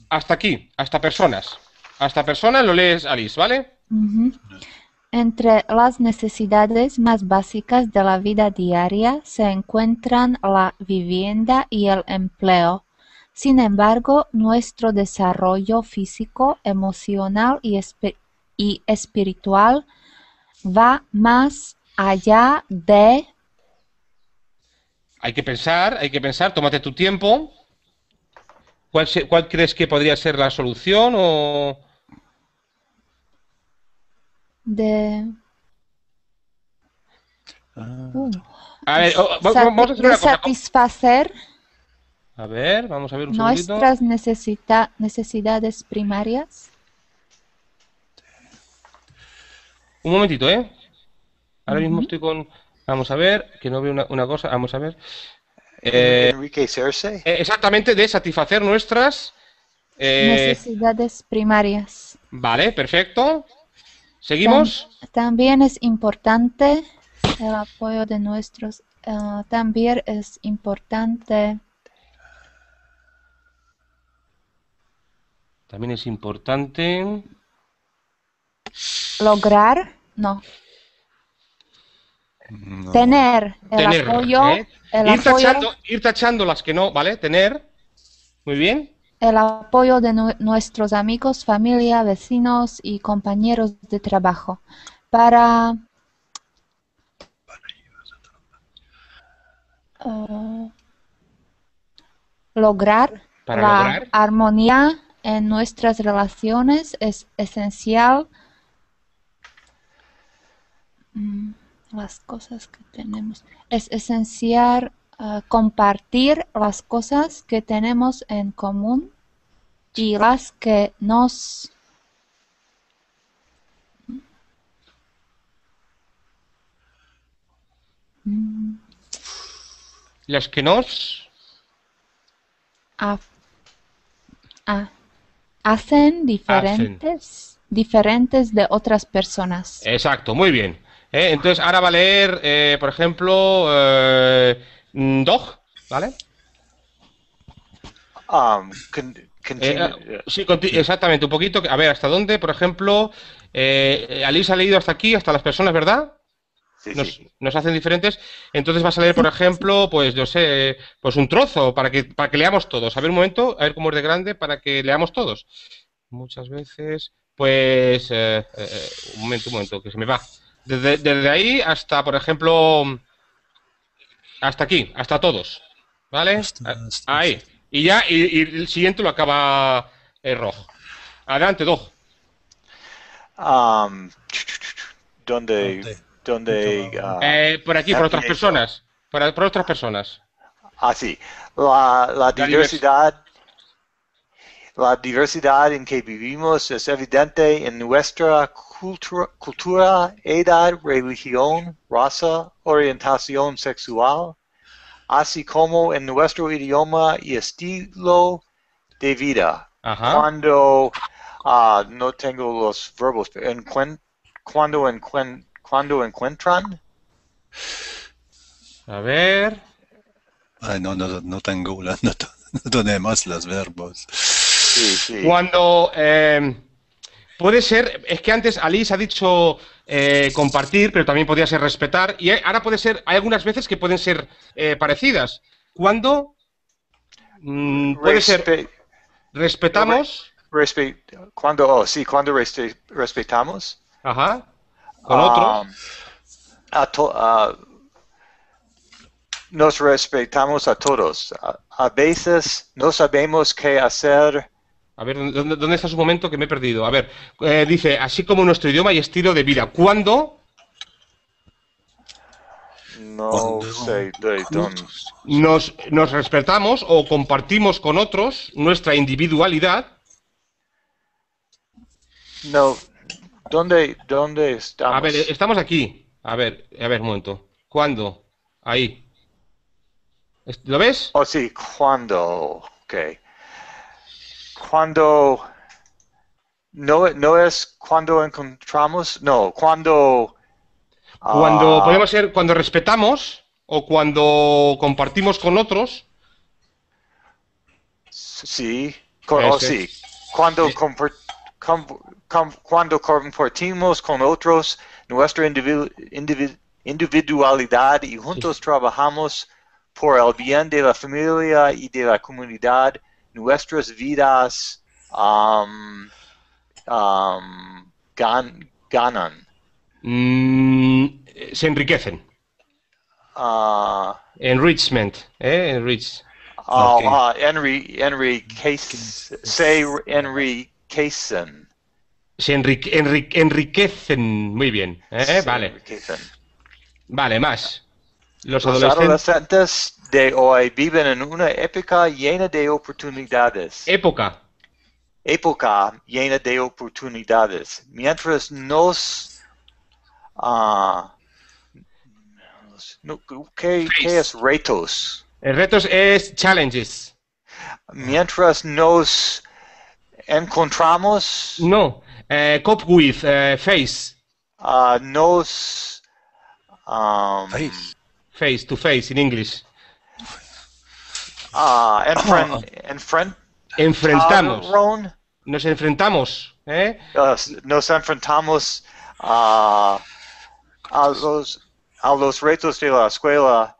hasta aquí, hasta personas. Hasta personas lo lees Alice, ¿vale? Entre las necesidades más básicas de la vida diaria se encuentran la vivienda y el empleo. Sin embargo, nuestro desarrollo físico, emocional y, espiritual va más allá de... Hay que pensar, hay que pensar, tómate tu tiempo. ¿Cuál, cuál crees que podría ser la solución o...? de... A ver, vamos a satisfacer vamos a nuestras Necesita necesidades primarias. Un momentito, ¿eh? Ahora mismo estoy con... Vamos a ver, que no veo una, cosa, vamos a ver. Eh, eh, exactamente, de satisfacer nuestras... Eh, necesidades primarias. Vale, perfecto. ¿Seguimos? También es importante el eh, apoyo de nuestros... Eh, también es importante... También es importante... Lograr, no. Tener el apoyo... ¿eh? ir, Tachando, ir tachando las que no, ¿vale? Tener. Muy bien el apoyo de nuestros amigos, familia, vecinos y compañeros de trabajo para... Eh, lograr la armonía en nuestras relaciones es esencial mm, las cosas que tenemos es esencial compartir las cosas que tenemos en común y las que nos las que nos hacen diferentes diferentes de otras personas exacto muy bien eh, entonces ahora va a leer eh, por ejemplo eh, Mm, dog, ¿vale? Ah, eh, ah, sí, exactamente, un poquito. A ver, ¿hasta dónde? Por ejemplo, eh, Alice ha leído hasta aquí, hasta las personas, ¿verdad? Sí, nos, sí. nos, hacen diferentes. Entonces va a salir por ejemplo, pues yo sé, pues un trozo para que, para que leamos todos. A ver un momento, a ver cómo es de grande para que leamos todos. Muchas veces, pues, eh, eh, un momento, un momento, que se me va. Desde, desde ahí hasta, por ejemplo, hasta aquí, hasta todos. ¿Vale? Ah, ahí. Y ya, y, el siguiente lo acaba el eh, rojo. Adelante, Dog. ¿Dónde? Ah, eh, por aquí, por otras personas. Por, otras personas. Ah, sí. la diversidad la diversidad en que vivimos es evidente en nuestra cultura, edad, religión, raza, orientación sexual, así como en nuestro idioma y estilo de vida. Cuando ah, no tengo los verbos, cuando, cuando encuentran. A ver. no, no, tengo, no tenemos los verbos. Cuando eh, puede ser, es que antes Alice ha dicho eh, compartir, pero también podría ser respetar, y ahora puede ser, hay algunas veces que pueden ser eh, parecidas. Cuando mm, puede ser respetamos. cuando, oh, sí, cuando respetamos. Ajá. Con otros. Um, nos respetamos a todos. a, veces no sabemos qué hacer a ver, ¿dónde, está su momento que me he perdido? A ver, eh, dice, así como nuestro idioma y estilo de vida. ¿Cuándo? No Nos, respetamos o compartimos con otros nuestra individualidad. No. ¿Dónde, dónde estamos? A ver, estamos aquí. A ver, a ver, un momento. ¿Cuándo? Ahí. ¿Lo ves? Oh, sí, ¿cuándo? Ok cuando no, es cuando encontramos, no, cuando... Cuando ah, podemos ser, cuando respetamos o cuando compartimos con otros. Sí, oh, sí. Cuando, cuando compartimos con otros nuestra individualidad y juntos trabajamos por el bien de la familia y de la comunidad, nuestras vidas um, um, gan, ganan. Mm, se enriquecen. Uh, Enrichment, ¿eh? Enrich. Oh, okay. uh, Henry, Henry Case, say Henry Se enriquecen, muy bien. ¿eh? Vale. Vale, más. Los, adolescentes de hoy viven en una época llena de oportunidades. Época. Época llena de oportunidades. Mientras nos... Ah, ¿qué, es retos? El retos es challenges. Mientras nos encontramos. No, eh, cop with eh, face. Ah, nos. Ah, face. Face to face en inglés... Ah, oh. enfrentamos. Ah, nos enfrentamos, ¿eh? nos enfrentamos a, los, a los retos de la escuela,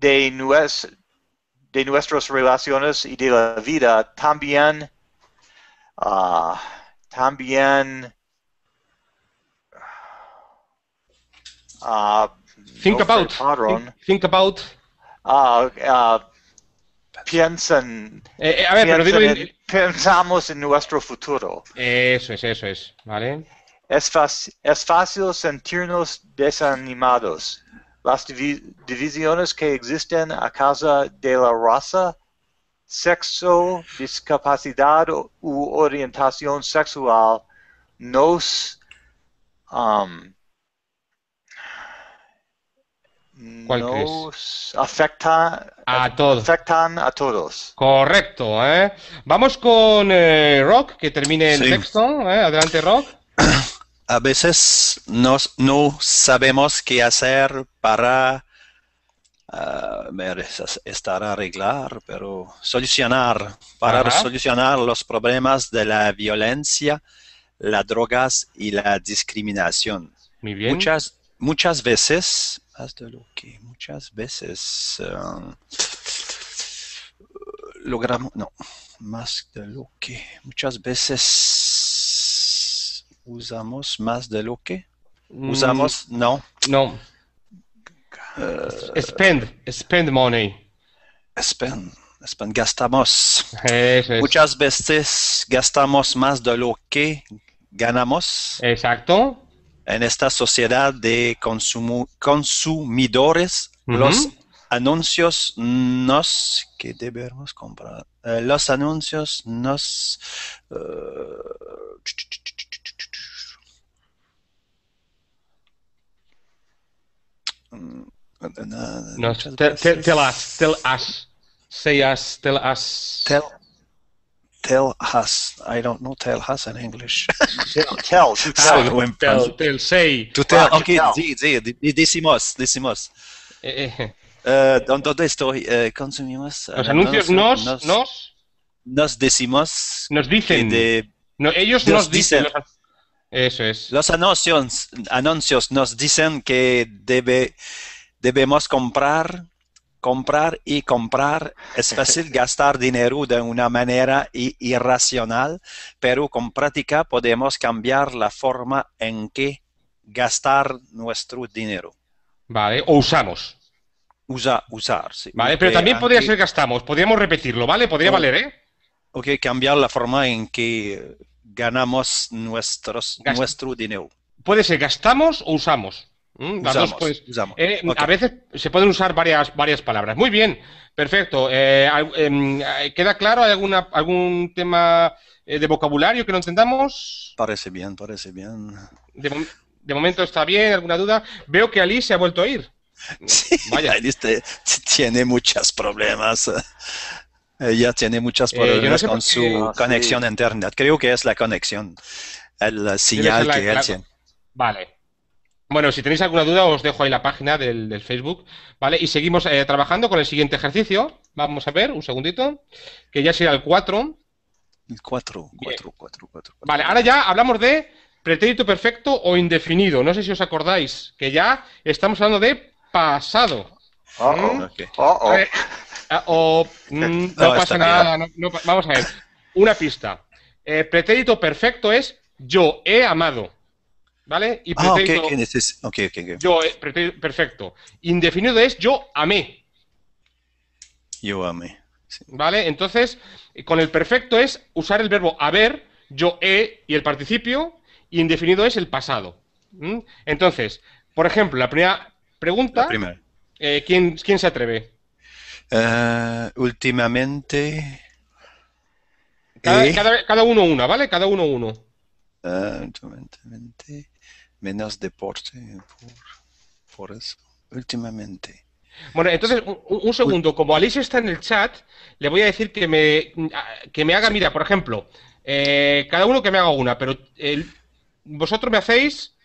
de, nues, de nuestras relaciones y de la vida. También, ah, también ah, Think about. Think, about. Ah, ah eh, eh, a ver, en, pensamos en nuestro futuro. Eso es, eso es, ¿vale? Es, fácil, es fácil sentirnos desanimados. Las divisiones que existen a causa de la raza, sexo, discapacidad u orientación sexual nos um, nos afecta a todos. Afectan a todos. Correcto. ¿eh? Vamos con eh, Rock, que termine el texto. ¿eh? Adelante, Rock. A veces no sabemos qué hacer para ah, estar arreglar, pero solucionar, para solucionar los problemas de la violencia, las drogas y la discriminación. Muchas, muchas veces más de lo que muchas veces um, logramos, no, más de lo que muchas veces usamos, más de lo que mm. usamos, no. No. Uh, spend, spend money. Spend, gastamos. Muchas veces gastamos más de lo que ganamos. Exacto en esta sociedad de consumidores, los anuncios nos que debemos comprar. Eh, los anuncios nos uh, nos te, tell te las te las las tell us. I don't know tell us in English. tell, ah, tell, tell, tell. tell, tell, say. To tell, ah, ok, sí, tell. decimos, decimos. Eh, eh, eh. eh ¿Dónde estoy? consumimos. Los anuncios nos, nos, nos, nos, decimos. Nos dicen. De, no, ellos nos, dicen. dicen. Eso es. Los anuncios, anuncios nos dicen que debe, debemos comprar comprar y comprar. Es fácil gastar dinero de una manera irracional, pero con práctica podemos cambiar la forma en que gastar nuestro dinero. Vale, o usamos. Usa, usar, sí. Vale, pero también podría ser gastamos, podríamos repetirlo, ¿vale? Podría valer, ¿eh? Ok, cambiar la forma en que ganamos nuestros, nuestro dinero. Puede ser gastamos o usamos. Mm, eh, a veces se pueden usar varias, varias palabras. Muy bien, perfecto. Eh, em, eh, ¿Queda claro? ¿Hay alguna, algún tema de vocabulario que no entendamos? Parece bien, parece bien. De, momento está bien, ¿alguna duda? Veo que Alice se ha vuelto a ir. Vaya. Alice tiene muchos problemas. Ella tiene muchos problemas con su ah, conexión a internet. Creo que es la conexión, el señal que ella tiene. Vale. Bueno, si tenéis alguna duda, os dejo ahí la página del, Facebook, ¿vale? Y seguimos eh, trabajando con el siguiente ejercicio. Vamos a ver, un segundito, que ya será el 4. El 4, 4, 4, 4. Vale, ahora ya hablamos de pretérito perfecto o indefinido. No sé si os acordáis, que ya estamos hablando de pasado. oh, oh, no, pasa nada, vamos a ver. Una pista. Eh, pretérito perfecto es yo he amado. ¿Vale? Y ah, okay, este okay, Yo, eh, perfecto. Indefinido es yo amé. Yo amé. Sí. ¿Vale? Entonces, con el perfecto es usar el verbo haber, yo he y el participio, indefinido es el pasado. ¿Mm? Entonces, por ejemplo, la primera pregunta. La primera. Eh, ¿quién, se atreve? Eh, últimamente. Cada, uno una, ¿vale? Cada uno uno. Ah, últimamente menos deporte por, eso, últimamente. Bueno, entonces, un, segundo, como Alice está en el chat, le voy a decir que me, me haga, mira, por ejemplo, eh, cada uno que me haga una, pero vosotros me hacéis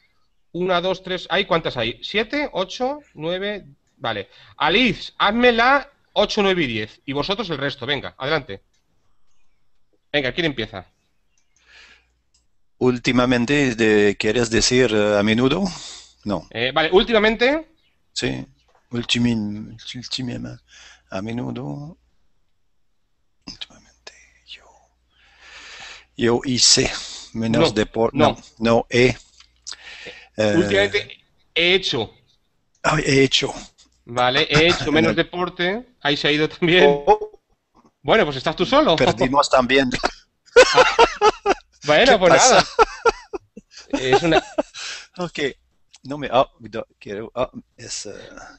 una, dos, tres, ¿hay cuántas hay? ¿Siete, ocho, nueve? Vale. Alice, házmela ocho, nueve y diez, Y vosotros el resto, venga, adelante. Venga, ¿quién empieza? Últimamente, de, ¿quieres decir eh, a menudo? No. Eh, vale, últimamente. Sí, últimamente. A menudo. Últimamente. Yo, yo hice menos deporte. No, no, he. Eh, últimamente he hecho. he hecho. Vale, he hecho menos deporte. Ahí se ha ido también. Oh. Bueno, pues estás tú solo. Perdimos también. Bueno, pues nada. Es una... ok, no me... Ah, quiero... Ah, es... Eh,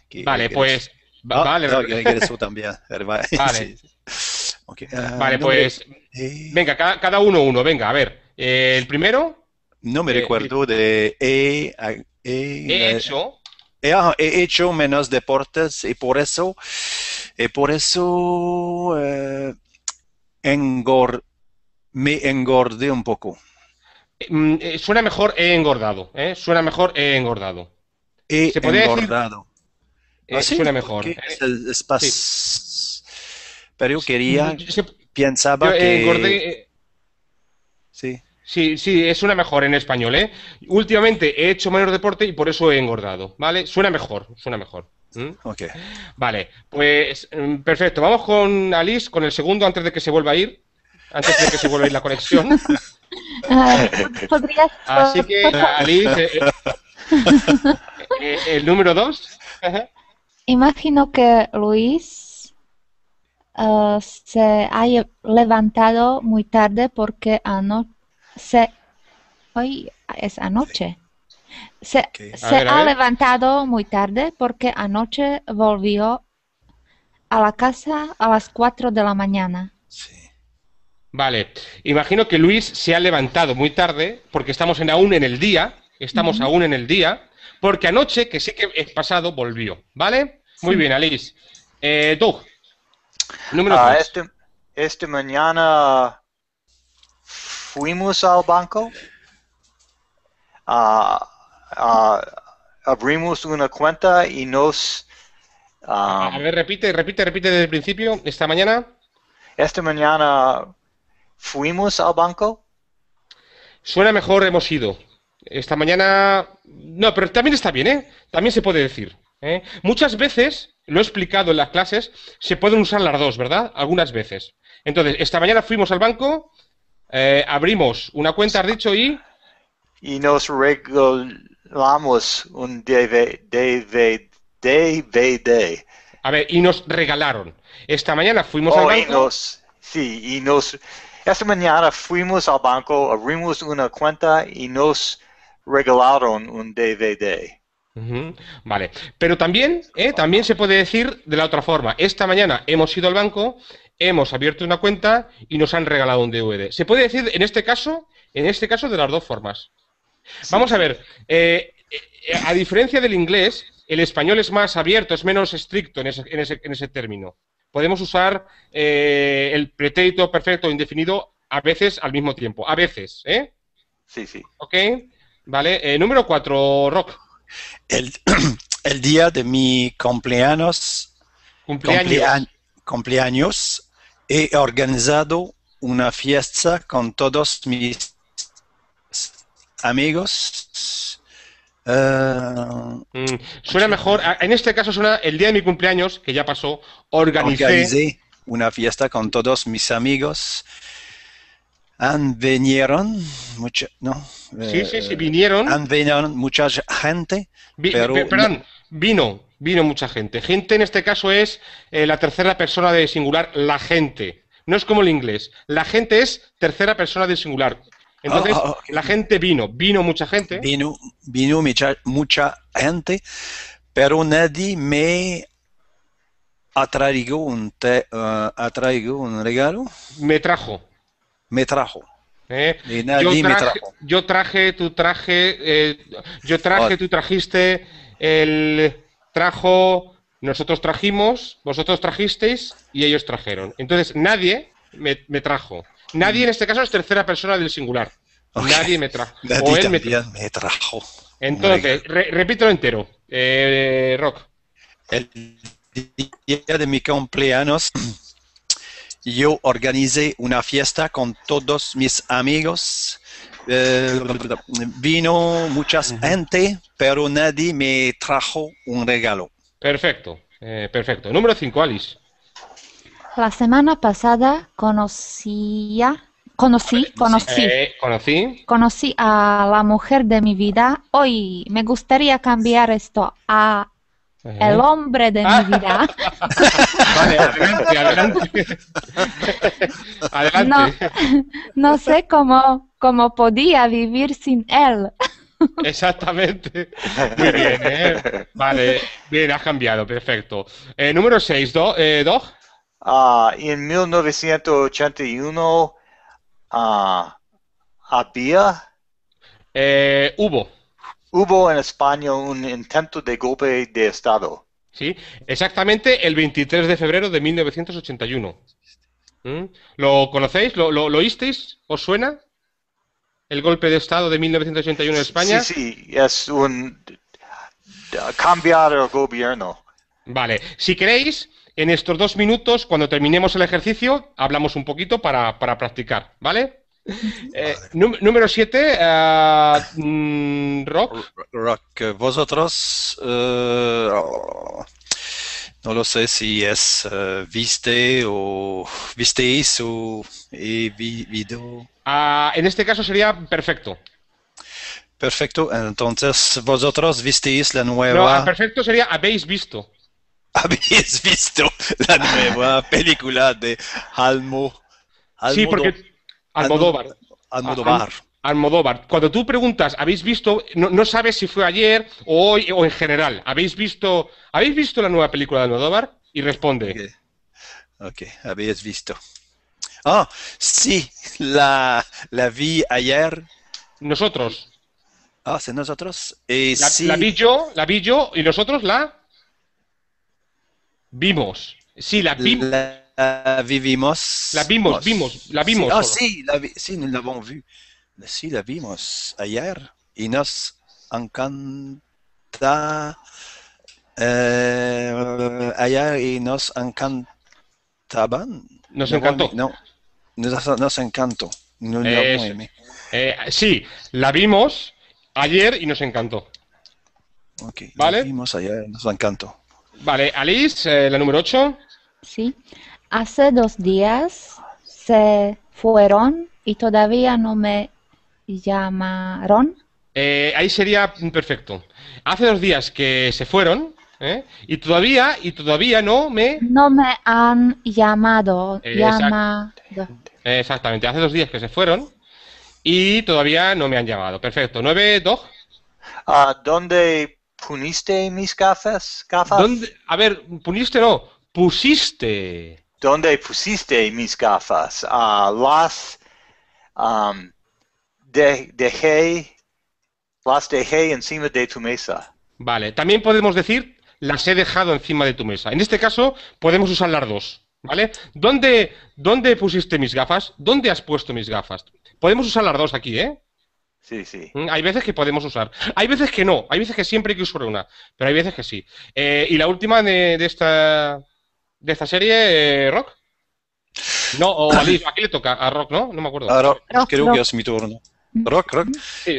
que, vale, pues... Ah, vale, también. Vale, okay. vale pues... Venga, cada, uno uno, venga, a ver. Eh, el primero... No me eh, recuerdo de... E, e, he hecho... He hecho menos deportes y por eso, y por eso engor, me engordé un poco. Mm, eh, suena mejor he engordado, ¿eh? Suena mejor he engordado. He ¿Se engordado. Eh, ah, suena mejor. el Pero yo quería, Piensaba pensaba yo, que... Engordé, sí. Sí, sí, es una mejor en español, ¿eh? Últimamente he hecho menos deporte y por eso he engordado, ¿vale? Suena mejor, suena mejor. Vale, pues mm, perfecto. Vamos con Alice, con el segundo antes de que se vuelva a ir antes de que se vuelva a ir la conexión. Así que, Alice, eh, eh, eh, el número dos. Imagino que Luis se ha levantado muy tarde porque anoche hoy es anoche. Se, se ha levantado muy tarde porque anoche volvió a la casa a las cuatro de la mañana. Vale. Imagino que Luis se ha levantado muy tarde, porque estamos en, aún en el día, estamos aún en el día, porque anoche, que sí que es pasado, volvió, ¿vale? Muy bien, Alice. Eh, número ah, Este, este, mañana fuimos al banco, ah, ah, abrimos una cuenta y nos... A ver, repite, repite, repite desde el principio, esta mañana. Esta mañana ¿Fuimos al banco? Suena mejor hemos ido. Esta mañana... No, pero también está bien, ¿eh? También se puede decir. ¿eh? Muchas veces, lo he explicado en las clases, se pueden usar las dos, ¿verdad? Algunas veces. Entonces, esta mañana fuimos al banco, eh, abrimos una cuenta, has dicho, y... Y nos regalamos un DVD, A ver, y nos regalaron. Esta mañana fuimos al oh, banco... Y nos, sí, y nos esta mañana fuimos al banco, abrimos una cuenta y nos regalaron un DVD. Vale, pero también, eh, también se puede decir de la otra forma. Esta mañana hemos ido al banco, hemos abierto una cuenta y nos han regalado un DVD. Se puede decir en este caso, en este caso de las dos formas. Vamos a ver, eh, eh, a diferencia del inglés, el español es más abierto, es menos estricto en ese término podemos usar eh, el pretérito perfecto indefinido a veces al mismo tiempo. A veces, ¿eh? Sí, sí. Ok. Vale. Eh, número cuatro, Rock. El, día de mi cumpleaños. cumpleaños. He organizado una fiesta con todos mis amigos Ah, mm, ah, suena mejor, ah, en este caso suena el día de mi cumpleaños, que ya pasó, organicé, una fiesta con todos mis amigos. Han vinieron, mucha, no, sí, sí, sí, eh, vinieron. Han mucha gente, Perdón, vino, vino mucha gente. Gente en este caso es eh, la tercera persona de singular, la gente. No es como el inglés. La gente es tercera persona de singular. Entonces, ah, la gente vino, vino mucha gente. Vino, vino mucha, gente, pero nadie me atraigo un, te, eh, un regalo. Me trajo. Me trajo. Eh, nadie yo, traje, me trajo. yo traje, tú traje, eh, yo traje, tú trajiste, el trajo, nosotros trajimos, vosotros trajisteis y ellos trajeron. Entonces nadie me, me trajo. Nadie en este caso es tercera persona del singular. Nadie me trajo. O me, trajo. Entonces, repito lo entero. Eh, rock. El día de mi cumpleaños, yo organicé una fiesta con todos mis amigos. Eh, vino mucha gente, pero nadie me trajo un regalo. Perfecto, eh, perfecto. Número 5, Alice la semana pasada conocía conocí, eh, conocí, conocí, a la mujer de mi vida. Hoy me gustaría cambiar esto a el hombre de mi vida. adelante, No, sé cómo, cómo podía vivir sin él. Exactamente. Muy bien, ¿eh? Vale, bien, ha cambiado, perfecto. Eh, número 6, eh, Dog. Ah, en 1981 ah, había... Eh, hubo. Hubo en España un intento de golpe de Estado. Sí, exactamente el 23 de febrero de 1981. ¿Mm? ¿Lo conocéis? ¿Lo, ¿Lo, lo, oísteis? ¿Os suena? El golpe de Estado de 1981 en España. Sí, sí, es un cambiar el gobierno. Vale, si queréis, en estos dos minutos, cuando terminemos el ejercicio, hablamos un poquito para, practicar, ¿vale? Eh, número 7, eh, mm, Rock. Rock, vosotros, eh, no lo sé si es viste o visteis o he ah, en este caso sería perfecto. Perfecto, entonces vosotros visteis la nueva... No, ah, perfecto sería habéis visto. habéis visto la nueva película de Almo, sí, porque Almodóvar. Almodóvar. Almodóvar. Cuando tú preguntas, ¿habéis visto? No, sabes si fue ayer o hoy o en general. ¿Habéis visto, ¿habéis visto la nueva película de Almodóvar? Y responde. Ok, habéis visto. Ah, sí, la, vi ayer. Nosotros. Ah, ¿sí nosotros. Eh, sí. la vi yo, la vi yo y nosotros la. Vimos. Sí, la vimos. La, vivimos. La vimos, vimos, la vimos. Sí. Ah, sí, la sí, Sí, la vimos ayer y nos encanta. Eh, ayer y nos encantaban. Nos encantó. No, nos, nos encantó. No, eh, sí, la vimos ayer y nos encantó. ¿Vale? vimos ayer nos encantó. Vale, Alice, eh, la número 8. Sí. Hace dos días se fueron y todavía no me llamaron. Eh, ahí sería perfecto. Hace dos días que se fueron ¿eh? y todavía y todavía no me. No me han llamado. Llamado. Exactamente. Hace dos días que se fueron y todavía no me han llamado. Perfecto. Nueve, dos. Ah, ¿Dónde ¿Puniste mis gafas? gafas? ¿Dónde? A ver, puniste no, pusiste. ¿Dónde pusiste mis gafas? Ah, um, las dejé, las encima de tu mesa. Vale, también podemos decir las he dejado encima de tu mesa. En este caso podemos usar las dos, ¿vale? ¿Dónde, dónde pusiste mis gafas? ¿Dónde has puesto mis gafas? Podemos usar las dos aquí, ¿eh? Sí, sí. Mm, hay veces que podemos usar. Hay veces que no. Hay veces que siempre hay que usar una. Pero hay veces que sí. Eh, y la última de, esta de esta serie, eh, Rock. No, o a qué le toca a Rock, ¿no? No me acuerdo. creo que es mi turno. Rock, Rock.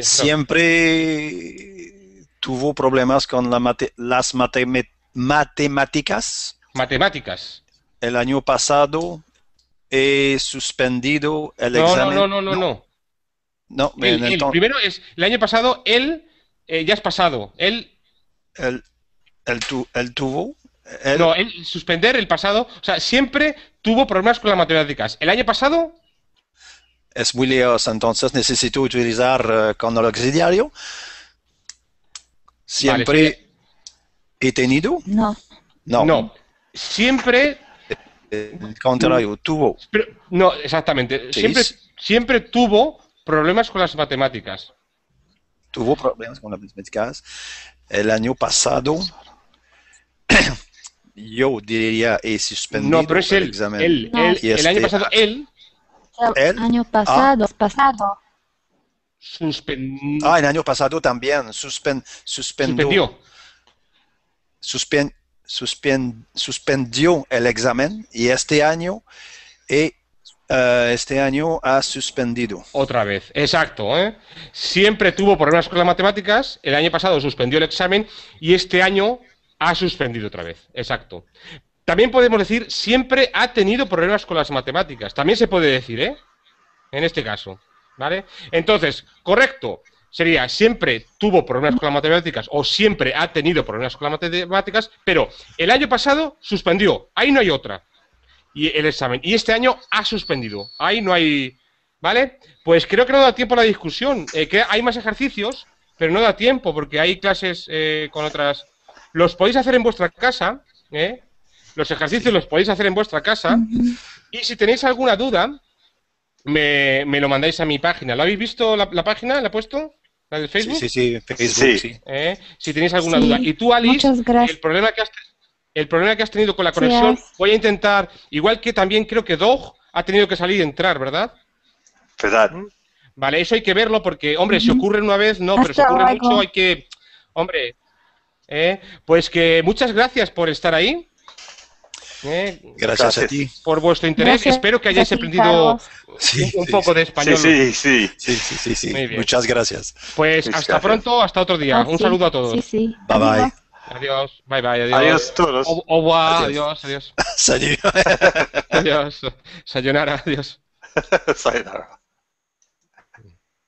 siempre tuvo problemas con la las matemáticas. Matemáticas. El año pasado he suspendido el examen. no, no, no. no. no. No, el, primero es el año pasado, él eh, ya es pasado. Él. El, tuvo. No, el suspender el pasado. O sea, siempre tuvo problemas con las matemáticas. El año pasado. Es muy lejos, entonces necesito utilizar eh, con el auxiliario. Siempre he tenido. No. No. no. Siempre. El eh, contrario, tuvo. no, exactamente. Siempre, siempre tuvo Problemas con las matemáticas. Tuvo problemas con las matemáticas. El año pasado, yo diría, he suspendido no, pero es el, examen. El, año este pasado, él. El año pasado, ah, pasado. Suspendió. Ah, el año pasado también. suspendió. Suspendió. Suspendió el examen y este año he eh, este año ha suspendido. Otra vez, exacto. ¿eh? Siempre tuvo problemas con las matemáticas, el año pasado suspendió el examen y este año ha suspendido otra vez, exacto. También podemos decir, siempre ha tenido problemas con las matemáticas, también se puede decir, ¿eh? En este caso, ¿vale? Entonces, correcto, sería siempre tuvo problemas con las matemáticas o siempre ha tenido problemas con las matemáticas, pero el año pasado suspendió, ahí no hay otra y el examen. Y este año ha suspendido. Ahí no hay. ¿Vale? Pues creo que no da tiempo a la discusión. Eh, que hay más ejercicios, pero no da tiempo porque hay clases eh, con otras. Los podéis hacer en vuestra casa. ¿eh? Los ejercicios los podéis hacer en vuestra casa. Y si tenéis alguna duda, me, lo mandáis a mi página. ¿Lo habéis visto la, página? ¿La he puesto? ¿La Facebook? Sí, sí, sí. Si tenéis alguna duda. Y tú, Alice, el problema que has el problema que has tenido con la conexión, voy a intentar, igual que también creo que Dog ha tenido que salir y entrar, ¿verdad? ¿Verdad? Mm. Vale, eso hay que verlo porque, hombre, si ocurre una vez, no, pero si ocurre mucho hay que, hombre, ¿eh? pues que muchas gracias por estar ahí. ¿Eh? gracias, a ti. Por vuestro interés. Espero que hayáis aprendido un, poco de español. Sí, sí, sí. sí, sí Muchas gracias. Pues hasta pronto, hasta otro día. Ah, un saludo a todos. Bye bye. Adiós. Bye bye. Adiós. Adiós todos. O, adiós. Adiós. Adiós. adiós. Sayonara. Adiós. Sayonara.